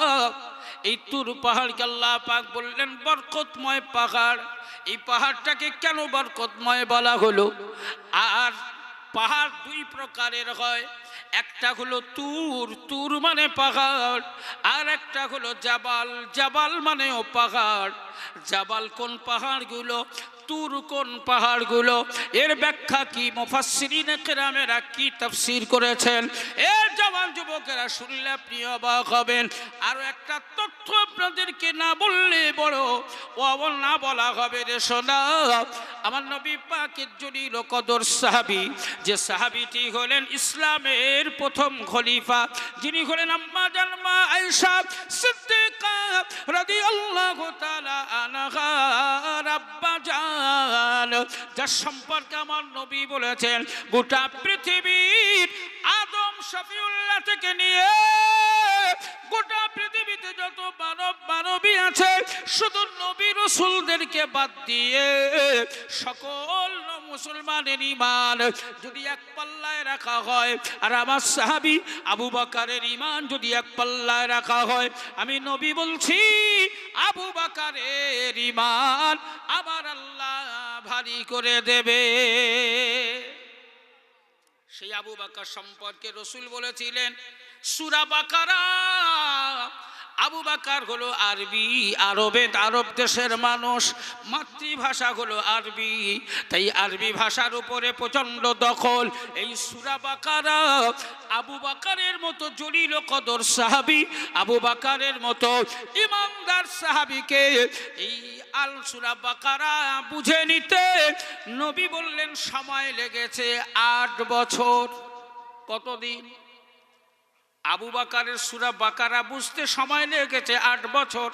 এই তুর পাহাড়কে আল্লাহ পাক বললেন বরকতময় পাহাড় এই পাহাড়টাকে কেন বরকতময় বলা হলো আর পাহাড় দুই প্রকারের হয় একটা হলো তুর তুর মানে পাহাড় আর একটা হলো জাবাল জাবাল মানেও পাহাড় জাবাল কোন পাহাড়গুলো তুর কোন পাহাড়গুলো এর ব্যাখ্যা কি মুফাসসিরিন কেরামেরা কি তাফসির করেছেন এর জবান যুবকেরা শুনলে প্রিয় বা হবেন আরও একটা তথ্য আপনাদেরকে না বললে বড় অবল না বলা হবে রে সোনা আমার নবী পাকের জনি লোকদর সাহাবি যে সাহাবিটি হলেন ইসলামের প্রথম খলিফা যিনি হলেন আম্মা জন্মা আয়সা সিদ্দিকা রাদিয়াল্লাহু তাআলা আনহা রাব্বা জান কোরআন যার সম্পর্কে আমার নবী বলেছেন গোটা পৃথিবীর আদম শফিউল্লাহ থেকে নিয়ে গোটা পৃথিবীতে যত মানব মানবী আছে শুধু নবী রসুলদেরকে বাদ দিয়ে সকল মুসলমানের ইমান যদি এক পাল্লায় রাখা হয় আর আমার সাহাবি আবু বাকারের ইমান যদি এক পাল্লায় রাখা হয় আমি নবী বলছি আবু বাকারের ইমান আবার আল্লাহ ভারী করে দেবে সেই আবু বাকার সম্পর্কে রসুল বলেছিলেন সুরা বাকারা আবু বাকার হলো আরবি আরবে আরব দেশের মানুষ মাতৃভাষা হলো আরবি তাই আরবি ভাষার উপরে প্রচণ্ড দখল এই সুরা বাকারা আবু বাকারের মতো জলিল কদর সাহাবি আবু বাকারের মতো ইমানদার সাহাবিকে এই আল সুরা বাকারা বুঝে নিতে নবী বললেন সময় লেগেছে আট বছর কতদিন আবু বাকারের সুরা বাকারা বুঝতে সময় লেগেছে আট বছর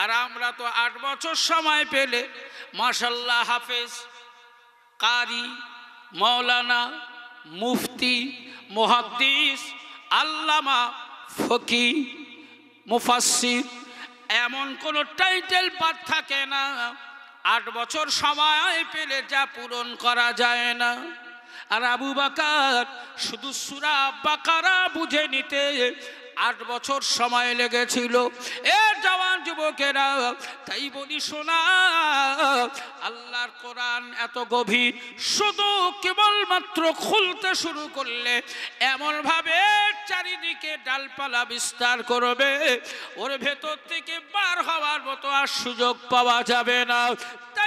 আর আমরা তো আট বছর সময় পেলে মাসাল্লাহ হাফেজ কারি মৌলানা মুফতি মুহাদ্দিস আল্লামা ফকি মুফাসির এমন কোনো টাইটেল পাত থাকে না আট বছর সময় পেলে যা পূরণ করা যায় না আর আবু বাকার শুধু সুরা বাকারা বুঝে নিতে আট বছর সময় লেগেছিল এর জওয়ান যুবকেরা তাই বলি শোনা আল্লাহর কোরআন এত গভীর শুধু কেবলমাত্র খুলতে শুরু করলে এমনভাবে চারিদিকে ডালপালা বিস্তার করবে ওর ভেতর থেকে বার হওয়ার মতো আর সুযোগ পাওয়া যাবে না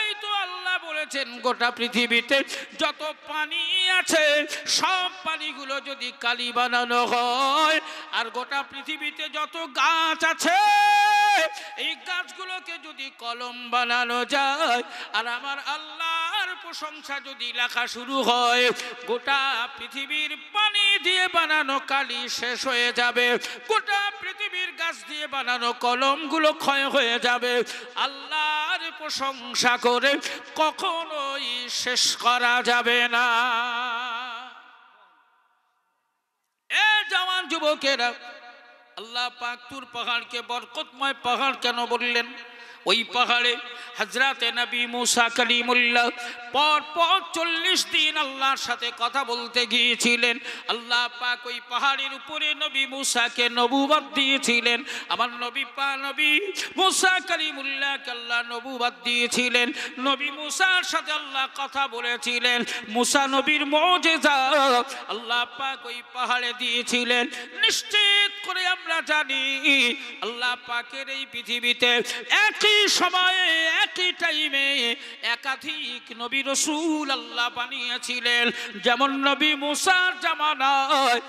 তাই তো আল্লাহ বলেছেন গোটা পৃথিবীতে যত পানি আছে সব পানিগুলো যদি কালি বানানো হয় আর গোটা পৃথিবীতে যত গাছ আছে এই গাছগুলোকে যদি কলম বানানো যায় আর আমার আল্লাহর প্রশংসা যদি লেখা শুরু হয় গোটা পৃথিবীর পানি দিয়ে বানানো কালি শেষ হয়ে যাবে গোটা পৃথিবীর গাছ দিয়ে বানানো কলমগুলো ক্ষয় হয়ে যাবে আল্লাহ প্রশংসা করে কখনোই শেষ করা যাবে না এ জওয়ান যুবকেরা আল্লাহ পাকুর পাহাড়কে বরকতময় পাহাড় কেন বললেন ওই পাহাড়ে হজরাতে নবী মুসা কলিমুল্লাহ পর পর চল্লিশ দিন আল্লাহর সাথে কথা বলতে গিয়েছিলেন আল্লাহ পাক ওই পাহাড়ের উপরে নবী মুসাকে নবুবাদ দিয়েছিলেন আমার নবী পা নবী মুসা কলিমুল্লাহকে আল্লাহ নবুবাদ দিয়েছিলেন নবী মুসার সাথে আল্লাহ কথা বলেছিলেন মুসা নবীর মজেজা আল্লাহ পাক ওই পাহাড়ে দিয়েছিলেন নিশ্চিত করে আমরা জানি আল্লাহ পাকের এই পৃথিবীতে একই একই সময়ে একই টাইমে একাধিক নবী রসুল আল্লাহ বানিয়েছিলেন যেমন নবী মুসার জামানায়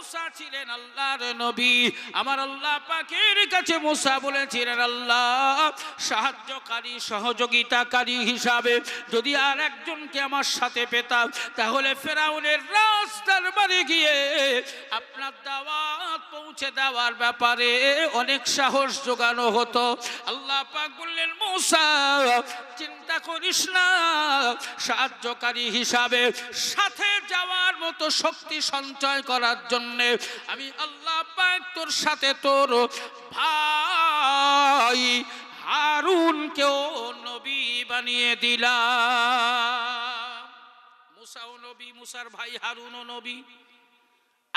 মুসা ছিলেন আল্লাহর নবী আমার আল্লাহ পাকের কাছে মুসা বলেছিলেন আল্লাহ সাহায্যকারী সহযোগিতাকারী হিসাবে যদি আর একজনকে আমার সাথে পেতাম তাহলে ফেরাউনের রাস্তার বাড়ি গিয়ে আপনার দাওয়াত পৌঁছে দেওয়ার ব্যাপারে অনেক সাহস জোগানো হতো আল্লাহ পাক বললেন মুসা চিন্তা করিস না সাহায্যকারী হিসাবে সাথে যাওয়ার মতো শক্তি সঞ্চয় করার জন্য সামনে আমি আল্লাহ পাক তোর সাথে তোর ভাই হারুন কেও নবী বানিয়ে দিলাম মুসাও নবী মুসার ভাই হারুন ও নবী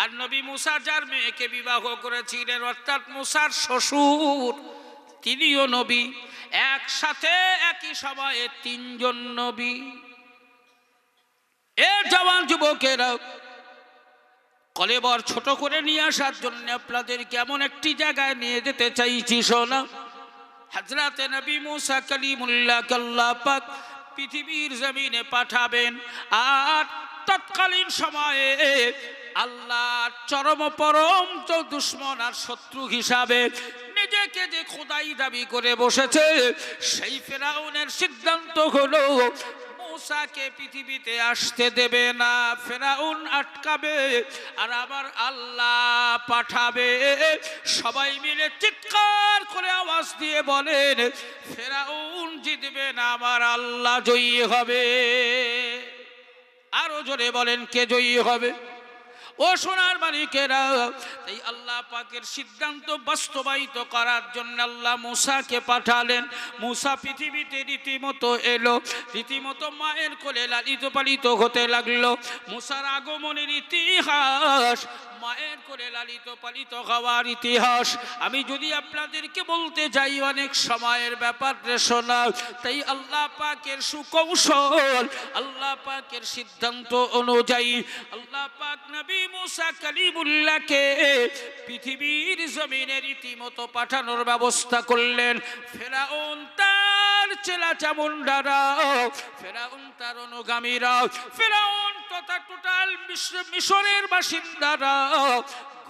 আর নবী মুসার যার মেয়েকে বিবাহ করেছিলেন অর্থাৎ মুসার শ্বশুর তিনিও নবী একসাথে একই সময়ে তিনজন নবী এ জওয়ান যুবকেরা কলেবর ছোট করে নিয়ে আসার জন্য আপনাদের কেমন একটি জায়গায় নিয়ে যেতে চাইছি সোনা হাজরাতে নবী মুসা কালিমুল্লাহ কাল্লা পাক পৃথিবীর জমিনে পাঠাবেন আর তৎকালীন সময়ে আল্লাহ চরম পরম তো দুশ্মন আর শত্রু হিসাবে নিজেকে যে খোদাই দাবি করে বসেছে সেই ফেরাউনের সিদ্ধান্ত হলো মৌসাকে পৃথিবীতে আসতে দেবে না ফেরাউন আটকাবে আর আবার আল্লাহ পাঠাবে সবাই মিলে চিৎকার করে আওয়াজ দিয়ে বলেন ফেরাউন জিতবে না আমার আল্লাহ জয়ী হবে আরো জোরে বলেন কে জয়ী হবে ও সোনার মালিকেরা তাই আল্লাহ পাকের সিদ্ধান্ত বাস্তবায়িত করার জন্য আল্লাহ মুসাকে পাঠালেন মুসা পৃথিবীতে রীতিমতো এলো রীতিমতো মায়ের কোলে লালিত পালিত হতে লাগলো মুসার আগমনের ইতিহাস মায়ের করে লালিত পালিত হওয়ার ইতিহাস আমি যদি আপনাদেরকে বলতে যাই অনেক সময়ের ব্যাপার শোনা তাই আল্লাহ পাকের সুকৌশল আল্লাহ পাকের সিদ্ধান্ত অনুযায়ী আল্লাহ পাক নবী মুসা কালিমুল্লাহকে পৃথিবীর জমিনের ইতিমতো পাঠানোর ব্যবস্থা করলেন ফেরাউন তার চেলা চামুন্ডারাও ফেরাউন তার অনুগামীরাও ফেরাউন তথা টোটাল মিশরের বাসিন্দারা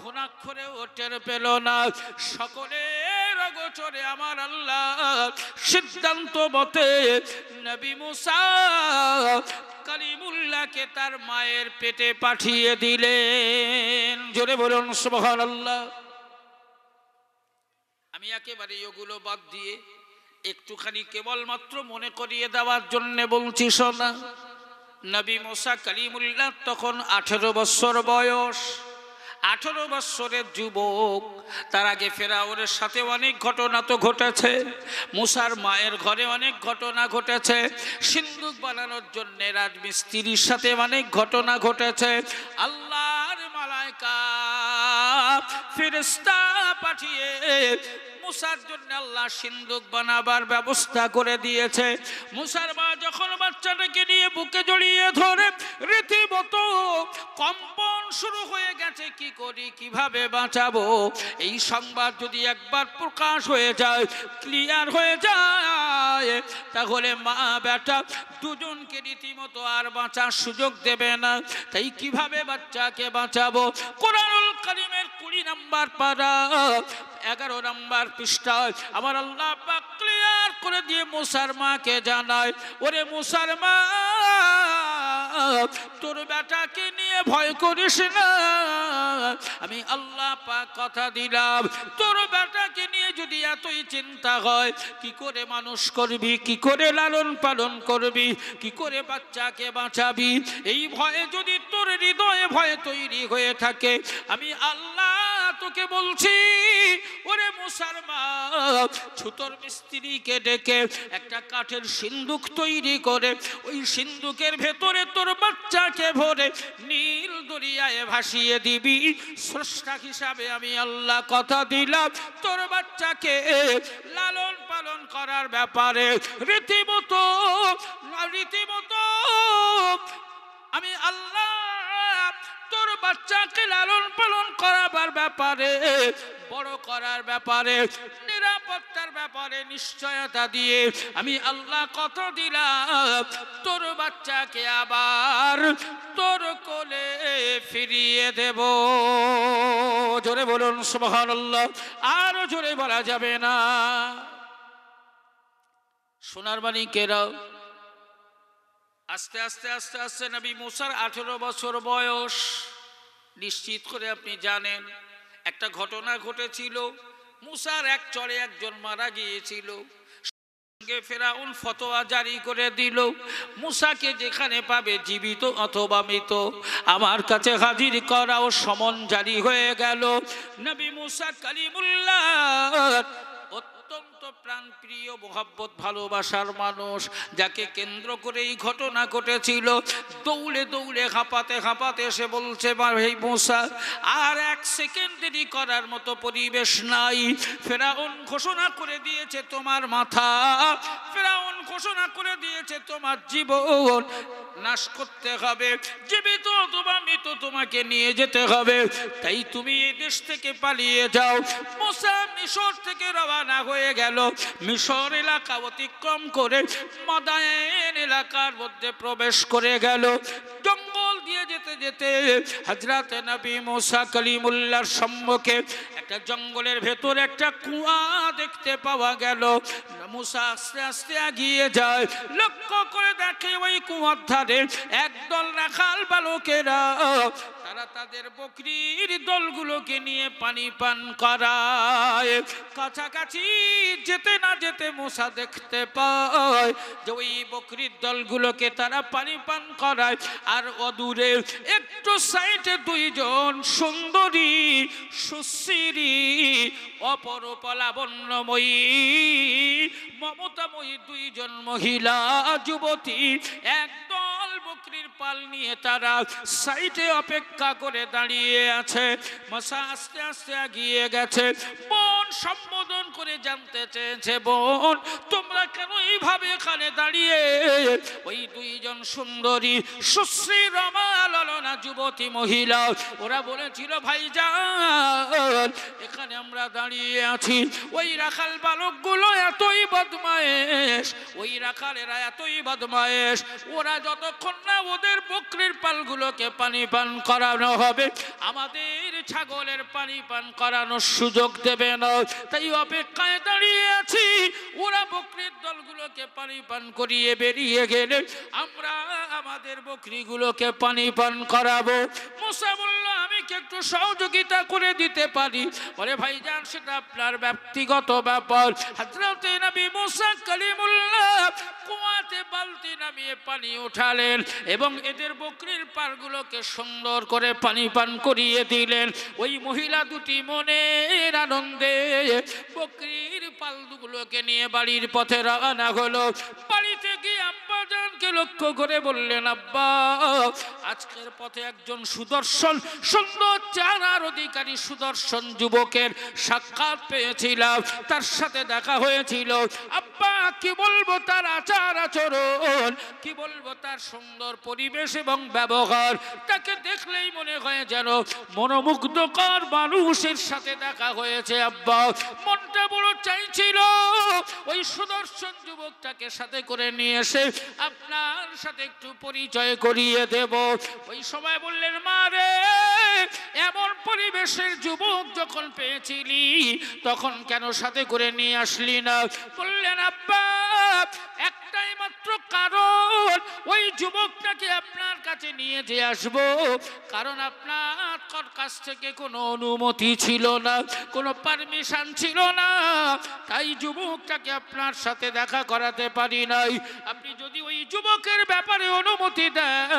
ঘুণাক্ষরে ও টের পেল না সকলের অগোচরে আমার আল্লাহ সিদ্ধান্ত মতে নবী মুসা কালিমুল্লাহকে তার মায়ের পেটে পাঠিয়ে দিলেন জোরে বলুন সুবহান আল্লাহ আমি একেবারে ওগুলো বাদ দিয়ে একটুখানি কেবলমাত্র মনে করিয়ে দেওয়ার জন্য বলছি শোনা নবী মোসা কালিমুল্লাহ তখন আঠেরো বছর বয়স আঠেরো বৎসরের যুবক তার আগে ফেরাউনের সাথে অনেক ঘটনা তো ঘটেছে মুসার মায়ের ঘরে অনেক ঘটনা ঘটেছে সিন্ধুক বানানোর জন্য রাজমিস্ত্রির সাথে অনেক ঘটনা ঘটেছে আল্লাহর মালায়কা ফেরেস্তা পাঠিয়ে মুসার জন্য আল্লাহ সিন্ধুক বানাবার ব্যবস্থা করে দিয়েছে মুসার মা যখন বাচ্চাটাকে নিয়ে বুকে জড়িয়ে ধরে রীতিমতো কম্পন শুরু হয়ে গেছে কি করি কিভাবে বাঁচাবো এই সংবাদ যদি একবার প্রকাশ হয়ে যায় ক্লিয়ার হয়ে যায় তাহলে মা বেটা দুজনকে রীতিমতো আর বাঁচার সুযোগ দেবে না তাই কিভাবে বাচ্চাকে বাঁচাবো কোরআনুল করিমের কুড়ি নাম্বার পাড়া এগারো নাম্বার পৃষ্ঠায় আমার আল্লাহ ক্লিয়ার করে দিয়ে মুসার মাকে জানায় ওরে মুসার মা তোর বেটাকে নিয়ে ভয় করিস না আমি আল্লাহ পাক কথা দিলাম তোর বেটাকে নিয়ে যদি এতই চিন্তা হয় কি করে মানুষ করবি কি করে লালন পালন করবি কি করে বাচ্চাকে বাঁচাবি এই ভয়ে যদি তোর হৃদয়ে ভয় তৈরি হয়ে থাকে আমি আল্লাহ তোকে বলছি ওরে মুসলমান ছুতর মিস্ত্রিকে ডেকে একটা কাঠের সিন্ধুক তৈরি করে ওই সিন্ধুকের ভেতরে তো তোর বাচ্চাকে ভরে নীল দরিয়ায় ভাসিয়ে দিবি স্রষ্টা হিসাবে আমি আল্লাহ কথা দিলাম তোর বাচ্চাকে লালন পালন করার ব্যাপারে রীতিমতো রীতিমতো আমি আল্লাহ তোর বাচ্চাকে লালন পালন করাবার ব্যাপারে বড় করার ব্যাপারে নিরাপত্তার ব্যাপারে নিশ্চয়তা দিয়ে আমি আল্লাহ কত দিলাম তোর বাচ্চাকে আবার তোর কোলে ফিরিয়ে দেব জোরে বলুন আল্লাহ আরো জোরে বলা যাবে না সোনার বাণী কেরাও আস্তে আস্তে আস্তে আস্তে নবী মুসার আঠেরো বছর বয়স নিশ্চিত করে আপনি জানেন একটা ঘটনা ঘটেছিল মুসার এক চরে একজন মারা গিয়েছিল সঙ্গে ফেরাউন ফতোয়া জারি করে দিল যেখানে পাবে জীবিত অথবা মৃত আমার কাছে হাজির করাও সমন জারি হয়ে গেল নবী কালিমুল্লাহ অত্যন্ত প্রাণপ্রিয় মোহাব্বত ভালোবাসার মানুষ যাকে কেন্দ্র করে এই ঘটনা ঘটেছিল দৌড়ে দৌড়ে হাঁপাতে হাঁপাতে সে বলছে ভাই মোসা আর এক সেকেন্ড করার মতো পরিবেশ নাই ফেরাউন ঘোষণা করে দিয়েছে তোমার মাথা ফেরাউন ঘোষণা করে দিয়েছে তোমার জীবন নাশ করতে হবে জীবিত তোমার মৃত তোমাকে নিয়ে যেতে হবে তাই তুমি এই দেশ থেকে পালিয়ে যাও মোসা মিশর থেকে রবানা হয়ে গেল গেল মিশর এলাকা অতিক্রম করে মাদায়ের এলাকার মধ্যে প্রবেশ করে গেল জঙ্গল দিয়ে যেতে যেতে হজরত নবী মোসা কলিমুল্লার সম্মুখে একটা জঙ্গলের ভেতর একটা কুয়া দেখতে পাওয়া গেল মুসা আস্তে আস্তে এগিয়ে যায় লক্ষ্য করে দেখে ওই কুয়ার ধারে একদল রাখাল বালকেরা তারা তাদের বকরির দলগুলোকে নিয়ে পানি পান করায় কাছাকাছি যেতে না যেতে মোসা দেখতে পায় যে ওই বকরির দলগুলোকে তারা পানি পান করায় আর অদূরে একটু সাইডে দুইজন সুন্দরী সুশ্রী অপরূপলাবণ্যময়ী মমতাময়ী দুইজন মহিলা যুবতী একদল বকরির পাল নিয়ে তারা সাইটে অপেক্ষা করে দাঁড়িয়ে আছে মশা আস্তে আস্তে এগিয়ে গেছে মন সম্বোধন করে জানতে চেয়েছে বোন তোমরা কেন এইভাবে এখানে দাঁড়িয়ে ওই দুইজন সুন্দরী সুশ্রী রমা যুবতী মহিলা ওরা বলেছিল ভাইজান এখানে আমরা দাঁড়িয়ে আছি ওই রাখাল বালকগুলো এতই বদমায়েশ ওই রাখালেরা এতই বদমায়েশ ওরা যতক্ষণ না ওদের বকরির পালগুলোকে পানি পান করানো হবে আমাদের ছাগলের পানি পান করানোর সুযোগ দেবে না তাই অপেক্ষায় দাঁড়িয়ে আছি ওরা বকরির দলগুলোকে পানি পান করিয়ে বেরিয়ে গেলে আমরা আমাদের বকরিগুলোকে পানি পান করাবো মুসা বলল আমি কি একটু সহযোগিতা করে দিতে পারি বলে ভাই যান সেটা আপনার ব্যক্তিগত ব্যাপার হাজরাতে নবী মোসা কালিমুল্লাহ কুয়াতে বালতি নামিয়ে পানি উঠালেন এবং এদের বকরির পারগুলোকে সুন্দর করে পানি পান করিয়ে দিলেন ওই মহিলা দুটি মনের আনন্দে বকরির পাল মালগুলোকে নিয়ে বাড়ির পথে রওনা হলো বাড়িতে গিয়ে আব্বা জানকে লক্ষ্য করে বললেন আব্বা আজকের পথে একজন সুদর্শন সুন্দর চারার অধিকারী সুদর্শন যুবকের সাক্ষাৎ পেয়েছিলাম তার সাথে দেখা হয়েছিল আব্বা কি বলবো তার আচার আচরণ কি বলবো তার সুন্দর পরিবেশ এবং ব্যবহার তাকে দেখলেই মনে হয় যেন মনোমুগ্ধকর মানুষের সাথে দেখা হয়েছে আব্বা মনটা বড় চাইছে ছিল ওই সুদর্শন যুবকটাকে সাথে করে নিয়ে এসে আপনার সাথে একটু পরিচয় করিয়ে দেব ওই সময় বললেন মা রে এমন পরিবেশের যুবক যখন পেয়েছিলি তখন কেন সাথে করে নিয়ে আসলি না বললেন আব্বা একটাই মাত্র কারণ ওই যুবকটাকে আপনার কাছে নিয়ে যে আসব কারণ আপনার কাছ থেকে কোনো অনুমতি ছিল না কোনো পারমিশন ছিল না তাই যুবকটাকে আপনার সাথে দেখা করাতে পারি নাই আপনি যদি ওই যুবকের ব্যাপারে অনুমতি দেন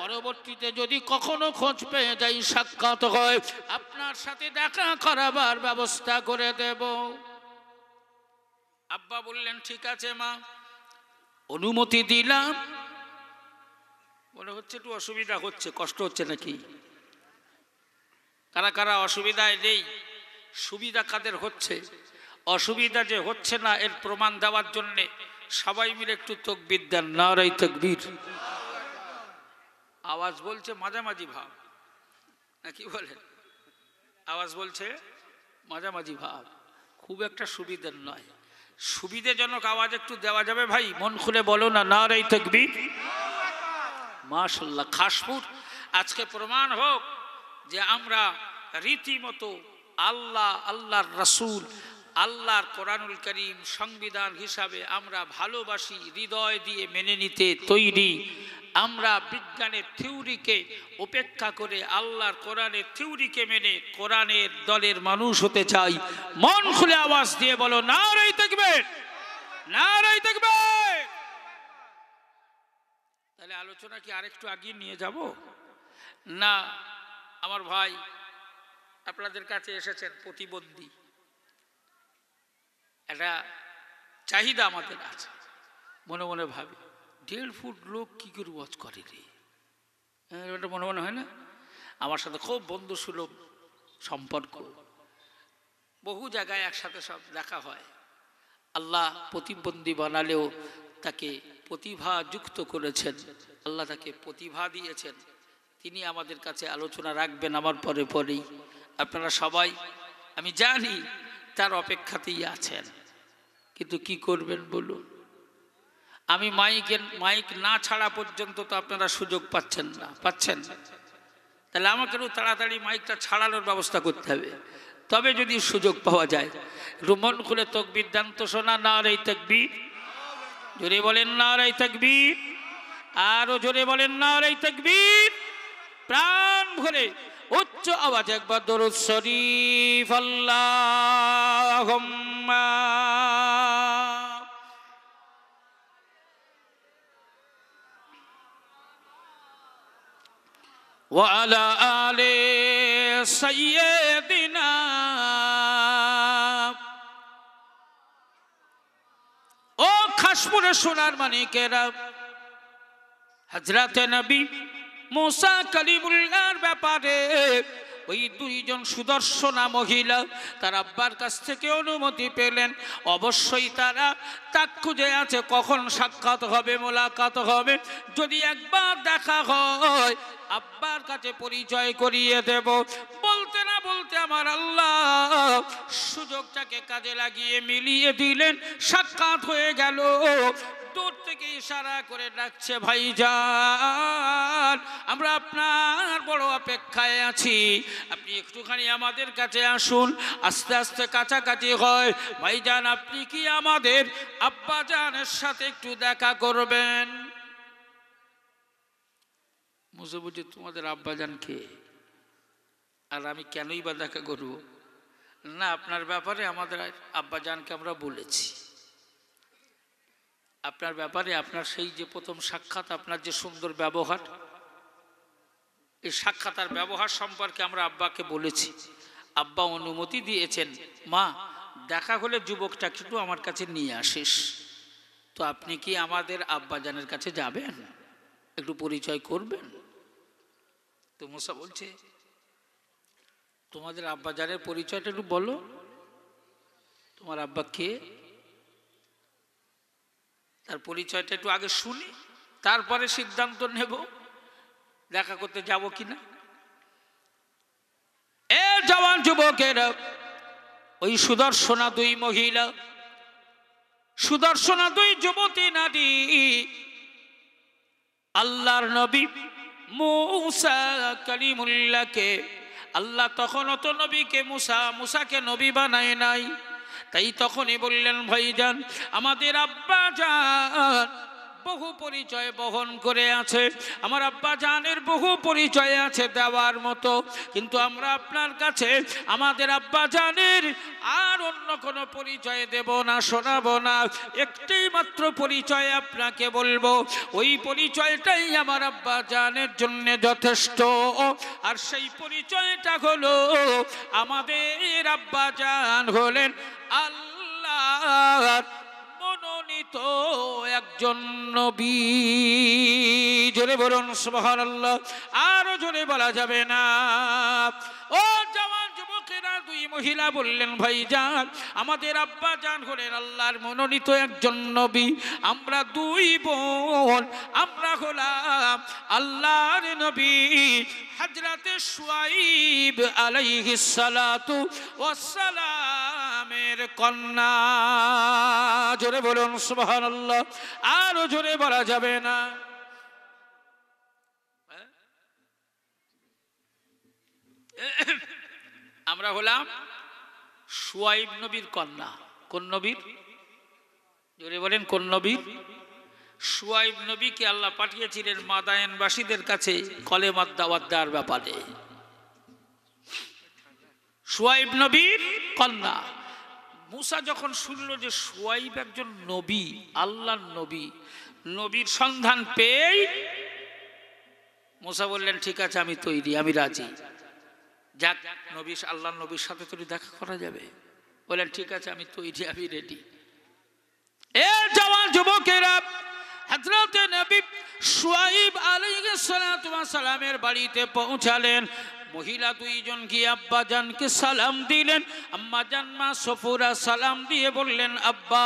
পরবর্তীতে যদি কখনো খোঁজ পেয়ে যাই সাক্ষাৎ হয় আপনার সাথে দেখা করাবার ব্যবস্থা করে দেব আব্বা বললেন ঠিক আছে মা অনুমতি দিলাম মনে হচ্ছে একটু অসুবিধা হচ্ছে কষ্ট হচ্ছে নাকি কারা কারা অসুবিধায় নেই সুবিধা কাদের হচ্ছে অসুবিধা যে হচ্ছে না এর প্রমাণ দেওয়ার জন্যে সবাই মিলে একটু তকবির দেন নারাই তকবির আওয়াজ বলছে মাঝামাঝি ভাব নাকি বলেন আওয়াজ বলছে মাঝামাঝি ভাব খুব একটা সুবিধার নয় সুবিধেজনক আওয়াজ একটু দেওয়া যাবে ভাই মন খুলে বলো না নারাই তকবির মাসাল্লাহ খাসপুর আজকে প্রমাণ হোক যে আমরা রীতিমতো আল্লাহ আল্লাহর রাসূল আল্লাহর কোরআনুল করিম সংবিধান হিসাবে আমরা ভালোবাসি হৃদয় দিয়ে মেনে নিতে তৈরি আমরা বিজ্ঞানের থিউরিকে উপেক্ষা করে আল্লাহর কোরআনের থিউরিকে মেনে কোরআনের দলের মানুষ হতে চাই মন খুলে আওয়াজ দিয়ে বলো না রাই থাকবে না রাই থাকবে তাহলে আলোচনা কি আরেকটু আগিয়ে নিয়ে যাব না আমার ভাই আপনাদের কাছে এসেছেন প্রতিবন্ধী একটা চাহিদা আমাদের আছে মনে মনে ভাবি দেড় ফুট লোক কী করে ওয়াজ করে রে হ্যাঁ, এটা মনে মনে হয় না আমার সাথে খুব বন্ধুসুলভ সম্পর্ক বহু জায়গায় একসাথে সব দেখা হয় আল্লাহ প্রতিবন্ধী বানালেও তাকে প্রতিভা যুক্ত করেছেন আল্লাহ তাকে প্রতিভা দিয়েছেন তিনি আমাদের কাছে আলোচনা রাখবেন আমার পরে পরেই আপনারা সবাই আমি জানি তার অপেক্ষাতেই আছেন কিন্তু কি করবেন বলুন আমি মাইকের মাইক না ছাড়া পর্যন্ত তো আপনারা সুযোগ পাচ্ছেন না পাচ্ছেন তাহলে আমাকেও তাড়াতাড়ি মাইকটা ছাড়ানোর ব্যবস্থা করতে হবে তবে যদি সুযোগ পাওয়া যায় রুমন খুলে তকবির দান তো শোনা না রে তকবির জোরে বলেন না রে তকবির আরও জোরে বলেন না রে তকবির প্রাণ ভরে উচ্চ আওয়াজ একবার দরুদ শরীফ আল্লাহ وعلى آل سيدنا ও খাসপুরে সোনার মানিকেরা হজরাতে নবী মোসা কালিমুল্লার ব্যাপারে ওই দুইজন সুদর্শনা মহিলা তার আব্বার কাছ থেকে অনুমতি পেলেন অবশ্যই তারা তাক খুঁজে আছে কখন সাক্ষাৎ হবে মোলাকাত হবে যদি একবার দেখা হয় আব্বার কাছে পরিচয় করিয়ে দেব বলতে না বলতে আমার আল্লাহ সুযোগটাকে কাজে লাগিয়ে মিলিয়ে দিলেন সাক্ষাৎ হয়ে গেল দূর থেকে ইশারা করে ডাকছে ভাইজান আমরা আপনার বড় অপেক্ষায় আছি আপনি একটুখানি আমাদের কাছে আসুন আস্তে আস্তে কাছাকাছি হয় ভাইজান আপনি কি আমাদের আব্বাজানের সাথে একটু দেখা করবেন বুঝে বুঝি তোমাদের আব্বাজানকে আর আমি কেনই বা দেখা করব না আপনার ব্যাপারে আমাদের আব্বাজানকে আমরা বলেছি আপনার ব্যাপারে আপনার সেই যে প্রথম সাক্ষাৎ আপনার যে সুন্দর ব্যবহার এই সাক্ষাৎ আর ব্যবহার সম্পর্কে আমরা আব্বাকে বলেছি আব্বা অনুমতি দিয়েছেন মা দেখা হলে যুবকটা একটু আমার কাছে নিয়ে আসিস তো আপনি কি আমাদের আব্বাজানের কাছে যাবেন একটু পরিচয় করবেন তো মশা বলছে তোমাদের আব্বাজানের পরিচয়টা একটু বলো তোমার আব্বা কে তার পরিচয়টা একটু আগে শুনি তারপরে সিদ্ধান্ত নেব দেখা করতে যাব কি না এ জওয়ান যুবকের ওই সুদর্শনা দুই মহিলা সুদর্শনা দুই যুবতী নারী আল্লাহর নবী মুসা কালিমুল্লাহকে আল্লাহ তখন অত নবীকে মুসা মুসাকে নবী বানায় নাই তাই তখনই বললেন ভাইজান আমাদের আব্বা যান বহু পরিচয় বহন করে আছে আমার আব্বা জানের বহু পরিচয় আছে দেওয়ার মতো কিন্তু আমরা আপনার কাছে আমাদের আব্বা জানের আর অন্য কোনো পরিচয় দেব না শোনাবো না একটাই মাত্র পরিচয় আপনাকে বলবো ওই পরিচয়টাই আমার আব্বা জানের জন্য যথেষ্ট আর সেই পরিচয়টা হলো আমাদের আব্বা জান হলেন আল্লাহ তো একজন নবী জোরে বলুন সুবহানাল্লাহ আরো জোরে বলা যাবে না ও জামা বোনেরা দুই মহিলা বললেন ভাই যান আমাদের আব্বা যান হলেন আল্লাহর মনোনীত একজন নবী আমরা দুই বোন আমরা হলাম আল্লাহর নবী হাজরাতে সোয়াইব আলাইহি সালাতু ওয়াসালামের কন্যা জোরে বলুন সুবহানাল্লাহ আরো জোরে বলা যাবে না আমরা হলাম সুয়াইব নবীর কন্যা কোন নবীর জোরে বলেন কোন নবীর সুয়াইব নবীকে আল্লাহ পাঠিয়েছিলেন মাদায়নবাসীদের কাছে কলে মাদ্দাওয়াত দেওয়ার ব্যাপারে সুয়াইব নবীর কন্যা মুসা যখন শুনল যে সোয়াইব একজন নবী আল্লাহর নবী নবীর সন্ধান পেয়েই মুসা বললেন ঠিক আছে আমি তৈরি আমি রাজি যাক নবী আল্লাহ নবীর সাথে তো দেখা করা যাবে বললেন ঠিক আছে আমি তৈরি আমি রেডি এর যাওয়া যুবকেরা হজরত নবী সোয়াইব আলী সালামের বাড়িতে পৌঁছালেন মহিলা দুইজন গিয়ে আব্বা জানকে সালাম দিলেন আম্মা জানমা সফুরা সালাম দিয়ে বললেন আব্বা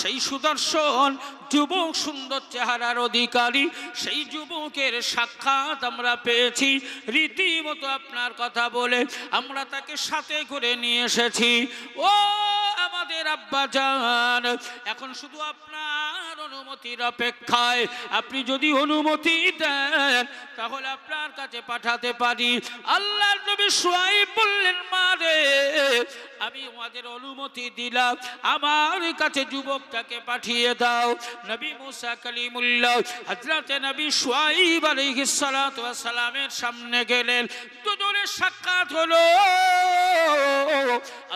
সেই সুদর্শন যুবক সুন্দর চেহারার অধিকারী সেই যুবকের সাক্ষাৎ আমরা পেয়েছি রীতিমতো আপনার কথা বলে আমরা তাকে সাথে করে নিয়ে এসেছি ও আমাদের আব্বা জান এখন শুধু আপনার অনুমতির অপেক্ষায় আপনি যদি অনুমতি দেন তাহলে আপনার কাছে পাঠাতে পারি আল্লাহ নবী সোয়াই বললেন মা রে আমি ওদের অনুমতি দিলাম আমার কাছে যুবকটাকে পাঠিয়ে দাও নবী মুসা কালিমুল্লাহ হজরতে নবী সোয়াইব সালামের সামনে গেলেন দুজনের সাক্ষাৎ হলো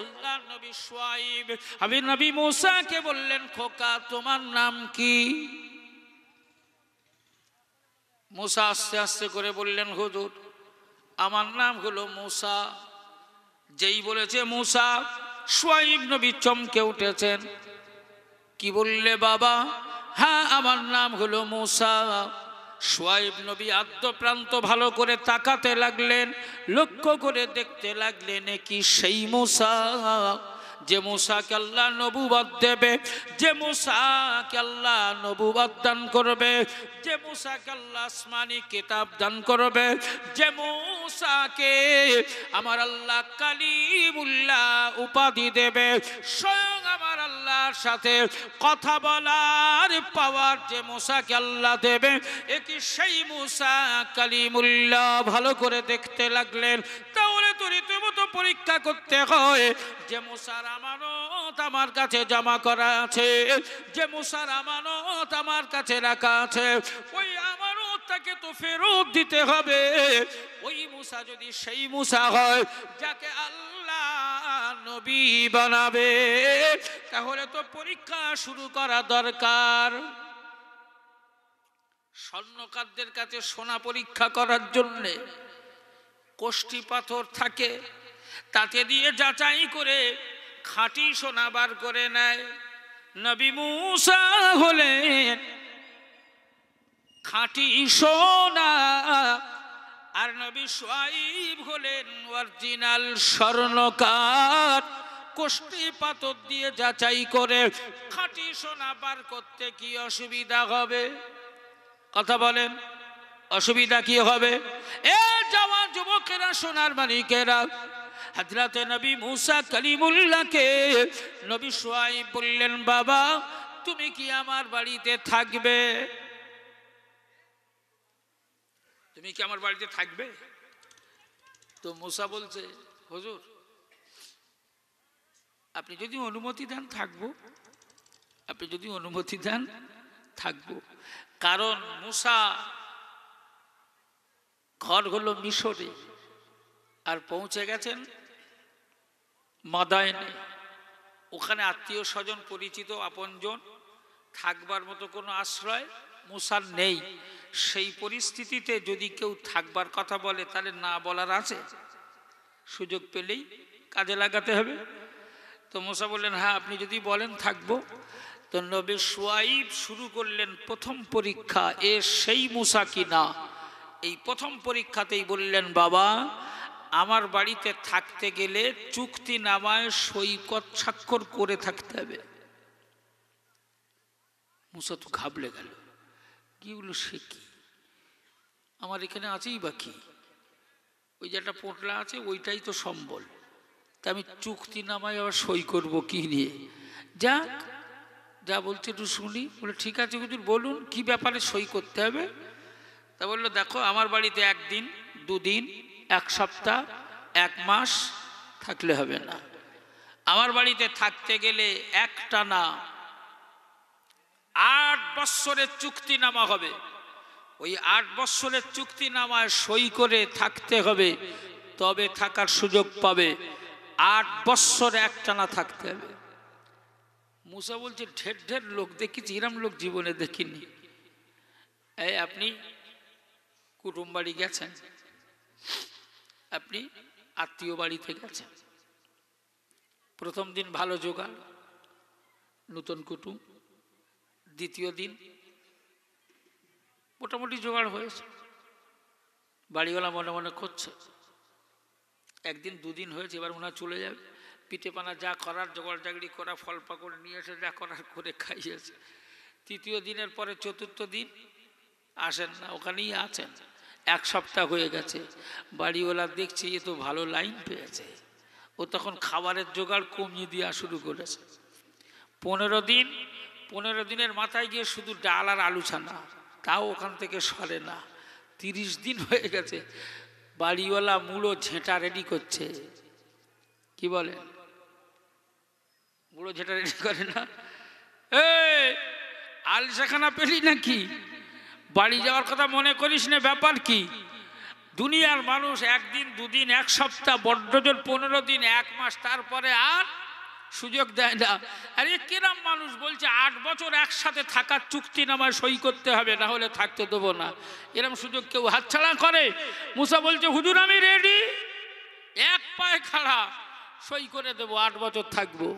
আল্লাহ নবী সোয়াইব আমি নবী মুসাকে বললেন খোকা তোমার নাম কি মুসা আস্তে আস্তে করে বললেন হুজুর আমার নাম হলো মূসা যেই বলেছে মূসা সোয়াইব নবী চমকে উঠেছেন কি বললে বাবা হ্যাঁ আমার নাম হলো মূসা সোয়াইব নবী আদ্যপ্রান্ত ভালো করে তাকাতে লাগলেন লক্ষ্য করে দেখতে লাগলেন কি সেই মূসা যে মুসাকে আল্লাহ নবুবাদ দেবে যে মুসাকে আল্লাহ নবুবাদ দান করবে যে মুসাকে আল্লাহ আসমানি কিতাব দান করবে যে মুসাকে আমার আল্লাহ কালিমুল্লাহ উপাধি দেবে স্বয়ং আমার আল্লাহর সাথে কথা বলার পাওয়ার যে মুসাকে আল্লাহ দেবে কি সেই মুসা কালিমুল্লাহ ভালো করে দেখতে লাগলেন তাহলে তো রীতিমতো পরীক্ষা করতে হয় যে মুসারা আমানত আমার কাছে জমা করা আছে যে মুসার আমানত আমার কাছে রাখা আছে ওই আমানতটাকে তো ফেরত দিতে হবে ওই মুসা যদি সেই মুসা হয় যাকে আল্লাহ নবী বানাবে তাহলে তো পরীক্ষা শুরু করা দরকার স্বর্ণকারদের কাছে সোনা পরীক্ষা করার জন্যে কোষ্ঠী পাথর থাকে তাতে দিয়ে যাচাই করে খাঁটি সোনা বার করে নেয় নবী মূসা হলেন খাঁটি সোনা আর নবী সোয়াইব হলেন অরিজিনাল স্বর্ণকার কোষ্টি পাথর দিয়ে যাচাই করে খাঁটি সোনা বার করতে কি অসুবিধা হবে কথা বলেন অসুবিধা কি হবে এ যাওয়া যুবকেরা সোনার মালিকেরা হজরতে নবী মুসা কালিমুল্লাহকে নবী সোয়াই বললেন বাবা তুমি কি আমার বাড়িতে থাকবে তুমি কি আমার বাড়িতে থাকবে তো মুসা বলছে হজুর আপনি যদি অনুমতি দেন থাকবো আপনি যদি অনুমতি দেন থাকবো কারণ মুসা ঘর হলো মিশরে আর পৌঁছে গেছেন মাদায়নে ওখানে আত্মীয় স্বজন পরিচিত আপনজন থাকবার মতো কোনো আশ্রয় মুসার নেই সেই পরিস্থিতিতে যদি কেউ থাকবার কথা বলে তাহলে না বলার আছে সুযোগ পেলেই কাজে লাগাতে হবে তো মোসা বললেন হ্যাঁ আপনি যদি বলেন থাকবো তো নবী সোয়াইব শুরু করলেন প্রথম পরীক্ষা এ সেই মুসা কি না এই প্রথম পরীক্ষাতেই বললেন বাবা আমার বাড়িতে থাকতে গেলে চুক্তি নামায় সৈকত স্বাক্ষর করে থাকতে হবে মুসা তো ঘাবলে গেল কি বলল সে কি আমার এখানে আছেই বা কি ওই যেটা পোটলা আছে ওইটাই তো সম্বল তা আমি চুক্তি নামায় আবার সই করব কি নিয়ে যাক যা বলছে একটু শুনি বলে ঠিক আছে হুজুর বলুন কি ব্যাপারে সই করতে হবে তা বললো দেখো আমার বাড়িতে একদিন দুদিন এক সপ্তাহ এক মাস থাকলে হবে না আমার বাড়িতে থাকতে গেলে একটা না আট বৎসরের নামা হবে ওই আট বৎসরের নামায় সই করে থাকতে হবে তবে থাকার সুযোগ পাবে আট বৎসর একটানা থাকতে হবে মুসা বলছে ঢের ঢের লোক দেখেছি এরম লোক জীবনে দেখিনি এই আপনি কুটুম্বাড়ি গেছেন আপনি আত্মীয় বাড়িতে গেছেন প্রথম দিন ভালো জোগাড় নতুন কুটুম দ্বিতীয় দিন মোটামুটি জোগাড় হয়েছে বাড়িওয়ালা মনে মনে করছে একদিন দুদিন হয়েছে এবার ওনার চলে যাবে পিঠে পানা যা করার জোগাড় জাগড়ি করা ফল পাকড় নিয়ে এসে যা করার করে খাইয়েছে তৃতীয় দিনের পরে চতুর্থ দিন আসেন না ওখানেই আছেন এক সপ্তাহ হয়ে গেছে বাড়িওয়ালা দেখছে এ তো ভালো লাইন পেয়েছে ও তখন খাবারের জোগাড় কমিয়ে দেওয়া শুরু করেছে পনেরো দিন পনেরো দিনের মাথায় গিয়ে শুধু ডাল আর আলু ছানা তাও ওখান থেকে সরে না তিরিশ দিন হয়ে গেছে বাড়িওয়ালা মূলো ঝেঁটা রেডি করছে কি বলে মূলো ঝেঁটা রেডি করে না এ আলসাখানা পেলি নাকি বাড়ি যাওয়ার কথা মনে করিস না ব্যাপার কি দুনিয়ার মানুষ একদিন দুদিন এক সপ্তাহ বড্ড জোর পনেরো দিন এক মাস তারপরে আর সুযোগ দেয় না আরে কিরম মানুষ বলছে আট বছর একসাথে থাকার চুক্তি নামায় সই করতে হবে না হলে থাকতে দেবো না এরম সুযোগ কেউ হাতছাড়া করে মুসা বলছে হুজুর আমি রেডি এক পায়ে খাড়া সই করে দেব আট বছর থাকবো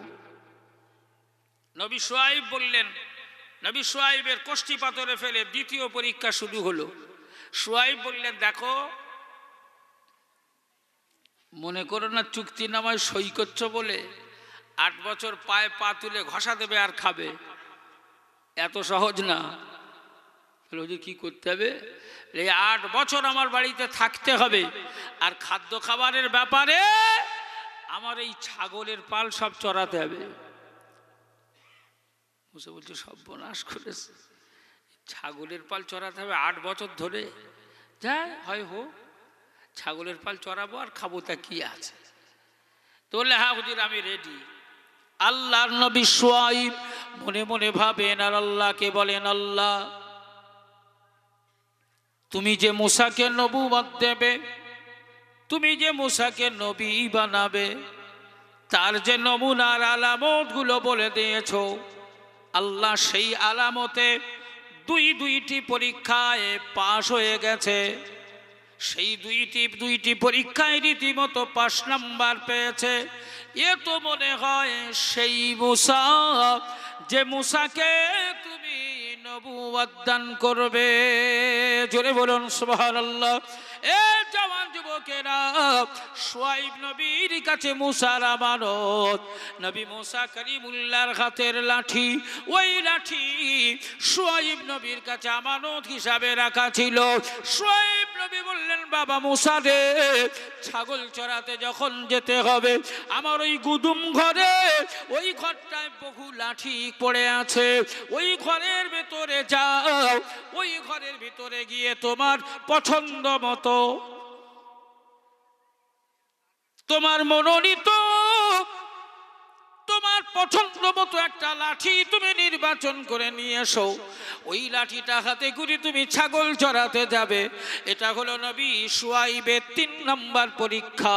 নবী সোয়াইব বললেন নবী সোয়াইবের কষ্টি পাথরে ফেলে দ্বিতীয় পরীক্ষা শুরু হলো সোয়াইব বললেন দেখো মনে করো না চুক্তি নামায় সই করছ বলে আট বছর পায়ে পা তুলে ঘষা দেবে আর খাবে এত সহজ না তাহলে কি করতে হবে এই আট বছর আমার বাড়িতে থাকতে হবে আর খাদ্য খাবারের ব্যাপারে আমার এই ছাগলের পাল সব চড়াতে হবে খুঁজে বলছে সর্বনাশ করেছে ছাগলের পাল চড়াতে হবে আট বছর ধরে যা হয় হোক ছাগলের পাল চড়াবো আর খাবো তা কি আছে তো বললে হ্যাঁ হুজুর আমি রেডি আল্লাহর নবী সোয়াইব মনে মনে ভাবেন আর আল্লাহকে বলেন আল্লাহ তুমি যে মুসাকে বাদ দেবে তুমি যে মুসাকে নবী বানাবে তার যে নমুনার আলামতগুলো বলে দিয়েছো আল্লাহ সেই আলামতে দুই দুইটি পরীক্ষায় পাশ হয়ে গেছে সেই দুইটি দুইটি পরীক্ষায় রীতিমতো পাঁচ নাম্বার পেয়েছে এ তো মনে হয় সেই মুসা যে মুসাকে তুমি নবুয়াদান করবে জোরে বলুন সুবহানাল্লাহ এ জওয়ান যুবকেরা সোয়াইব নবীর কাছে মুসার আমানত নবী মুসা করিমুল্লার হাতের লাঠি ওই লাঠি সোয়াইব নবীর কাছে আমানত হিসাবে রাখা ছিল সোয়াইব নবী বললেন বাবা মুসা রে ছাগল চড়াতে যখন যেতে হবে আমার ওই গুদুম ঘরে ওই ঘরটায় বহু লাঠি পড়ে আছে ওই ঘরের ভেতরে যাও ওই ঘরের ভিতরে গিয়ে তোমার পছন্দ মতো মতো তোমার মনোনীত তোমার পছন্দ মতো একটা লাঠি তুমি নির্বাচন করে নিয়ে এসো ওই লাঠিটা হাতে করে তুমি ছাগল চড়াতে যাবে এটা হলো নবী সোয়াইবের তিন নম্বর পরীক্ষা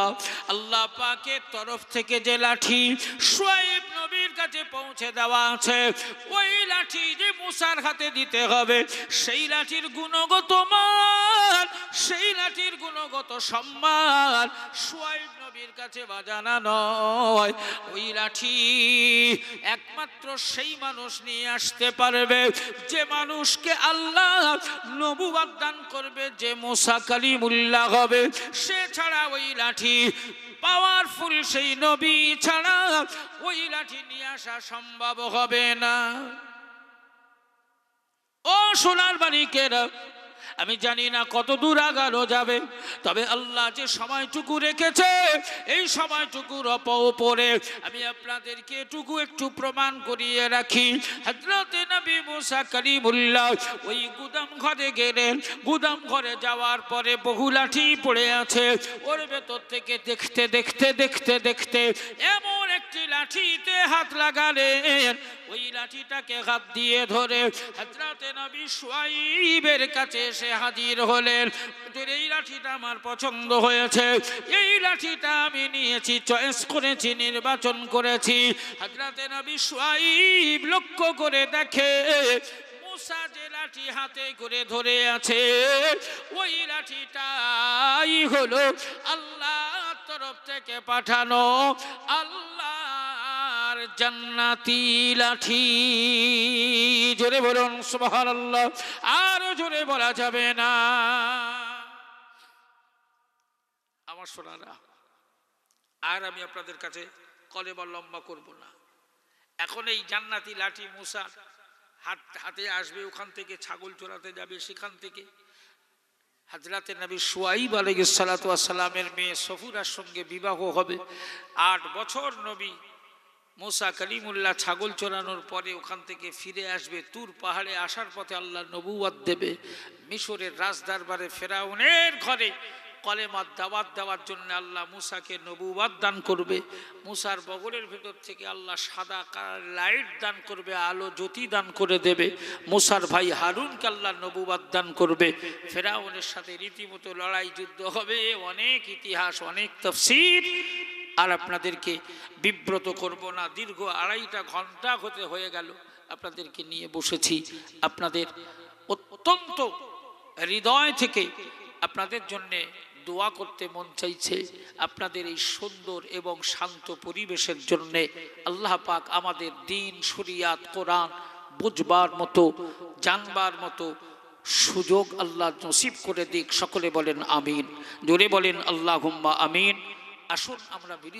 আল্লাহ পাকের তরফ থেকে যে লাঠি সোয়াইব নবীর কাছে পৌঁছে দেওয়া আছে ওই লাঠি যে মুসার হাতে দিতে হবে সেই লাঠির গুণগত মান সেই লাঠির গুণগত সম্মান সোয়াইব নবীর কাছে বাজানা নয় ওই লাঠি একমাত্র সেই মানুষ নিয়ে আসতে পারবে যে মানুষকে আল্লাহ নবুবাদ দান করবে যে মোসা কালিমুল্লাহ হবে সে ছাড়া ওই লাঠি পাওয়ারফুল সেই নবী ছাড়া ওই লাঠি নিয়ে আসা সম্ভব হবে না ও সোনার বাড়ি কেরা আমি জানি না কত দূর আগানো যাবে তবে আল্লাহ যে সময়টুকু রেখেছে এই সময়টুকুর ওপরে আমি আপনাদেরকে এটুকু একটু প্রমাণ করিয়ে রাখি হজরতে নবী মুসা করিমুল্লাহ ওই গুদাম ঘরে গেলেন গুদাম ঘরে যাওয়ার পরে বহু লাঠি পড়ে আছে ওর ভেতর থেকে দেখতে দেখতে দেখতে দেখতে এমন একটি লাঠিতে হাত লাগালেন ওই লাঠিটাকে হাত দিয়ে ধরে হাজরাতে নবী সোয়াইবের কাছে এসে হাজির হলেন এই লাঠিটা আমার পছন্দ হয়েছে এই লাঠিটা আমি নিয়েছি চয়েস করেছি নির্বাচন করেছি হাজরাতে নবী সোয়াইব লক্ষ্য করে দেখে মুসা যে লাঠি হাতে করে ধরে আছে ওই লাঠিটাই হলো আল্লাহ তরফ থেকে পাঠানো আল্লাহর জান্নাতি লাঠি জোরে বলুন আল্লাহ আর জোরে বলা যাবে না আমার সোনারা আর আমি আপনাদের কাছে কলে বা লম্বা করবো না এখন এই জান্নাতি লাঠি মুসা হাত হাতে আসবে ওখান থেকে ছাগল চোরাতে যাবে সেখান থেকে হাজরাতে নবী সোয়াইব সালাতামের মেয়ে সফুরার সঙ্গে বিবাহ হবে আট বছর নবী মোসা কলিমুল্লাহ ছাগল চড়ানোর পরে ওখান থেকে ফিরে আসবে তুর পাহাড়ে আসার পথে আল্লাহ নবুয়াদ দেবে মিশরের রাজদরবারে ফেরাউনের ঘরে কলেমার দাবাত দেওয়ার জন্য আল্লাহ মুসাকে নবুবাদ দান করবে মুসার বগলের ভেতর থেকে আল্লাহ সাদা কালার লাইট দান করবে আলো জ্যোতি দান করে দেবে মুসার ভাই হারুনকে আল্লাহ নবুবাদ দান করবে ফেরাউনের সাথে রীতিমতো লড়াই যুদ্ধ হবে অনেক ইতিহাস অনেক তফসির আর আপনাদেরকে বিব্রত করব না দীর্ঘ আড়াইটা ঘন্টা হতে হয়ে গেল আপনাদেরকে নিয়ে বসেছি আপনাদের অত্যন্ত হৃদয় থেকে আপনাদের জন্যে দোয়া করতে মন চাইছে আপনাদের এই সুন্দর এবং শান্ত পরিবেশের জন্যে আল্লাহ পাক আমাদের দিন শরিয়াত কোরআন বুঝবার মতো জানবার মতো সুযোগ আল্লাহ নসিব করে দিক সকলে বলেন আমিন জোরে বলেন আল্লাহ হুম্মা আমিন আসুন আমরা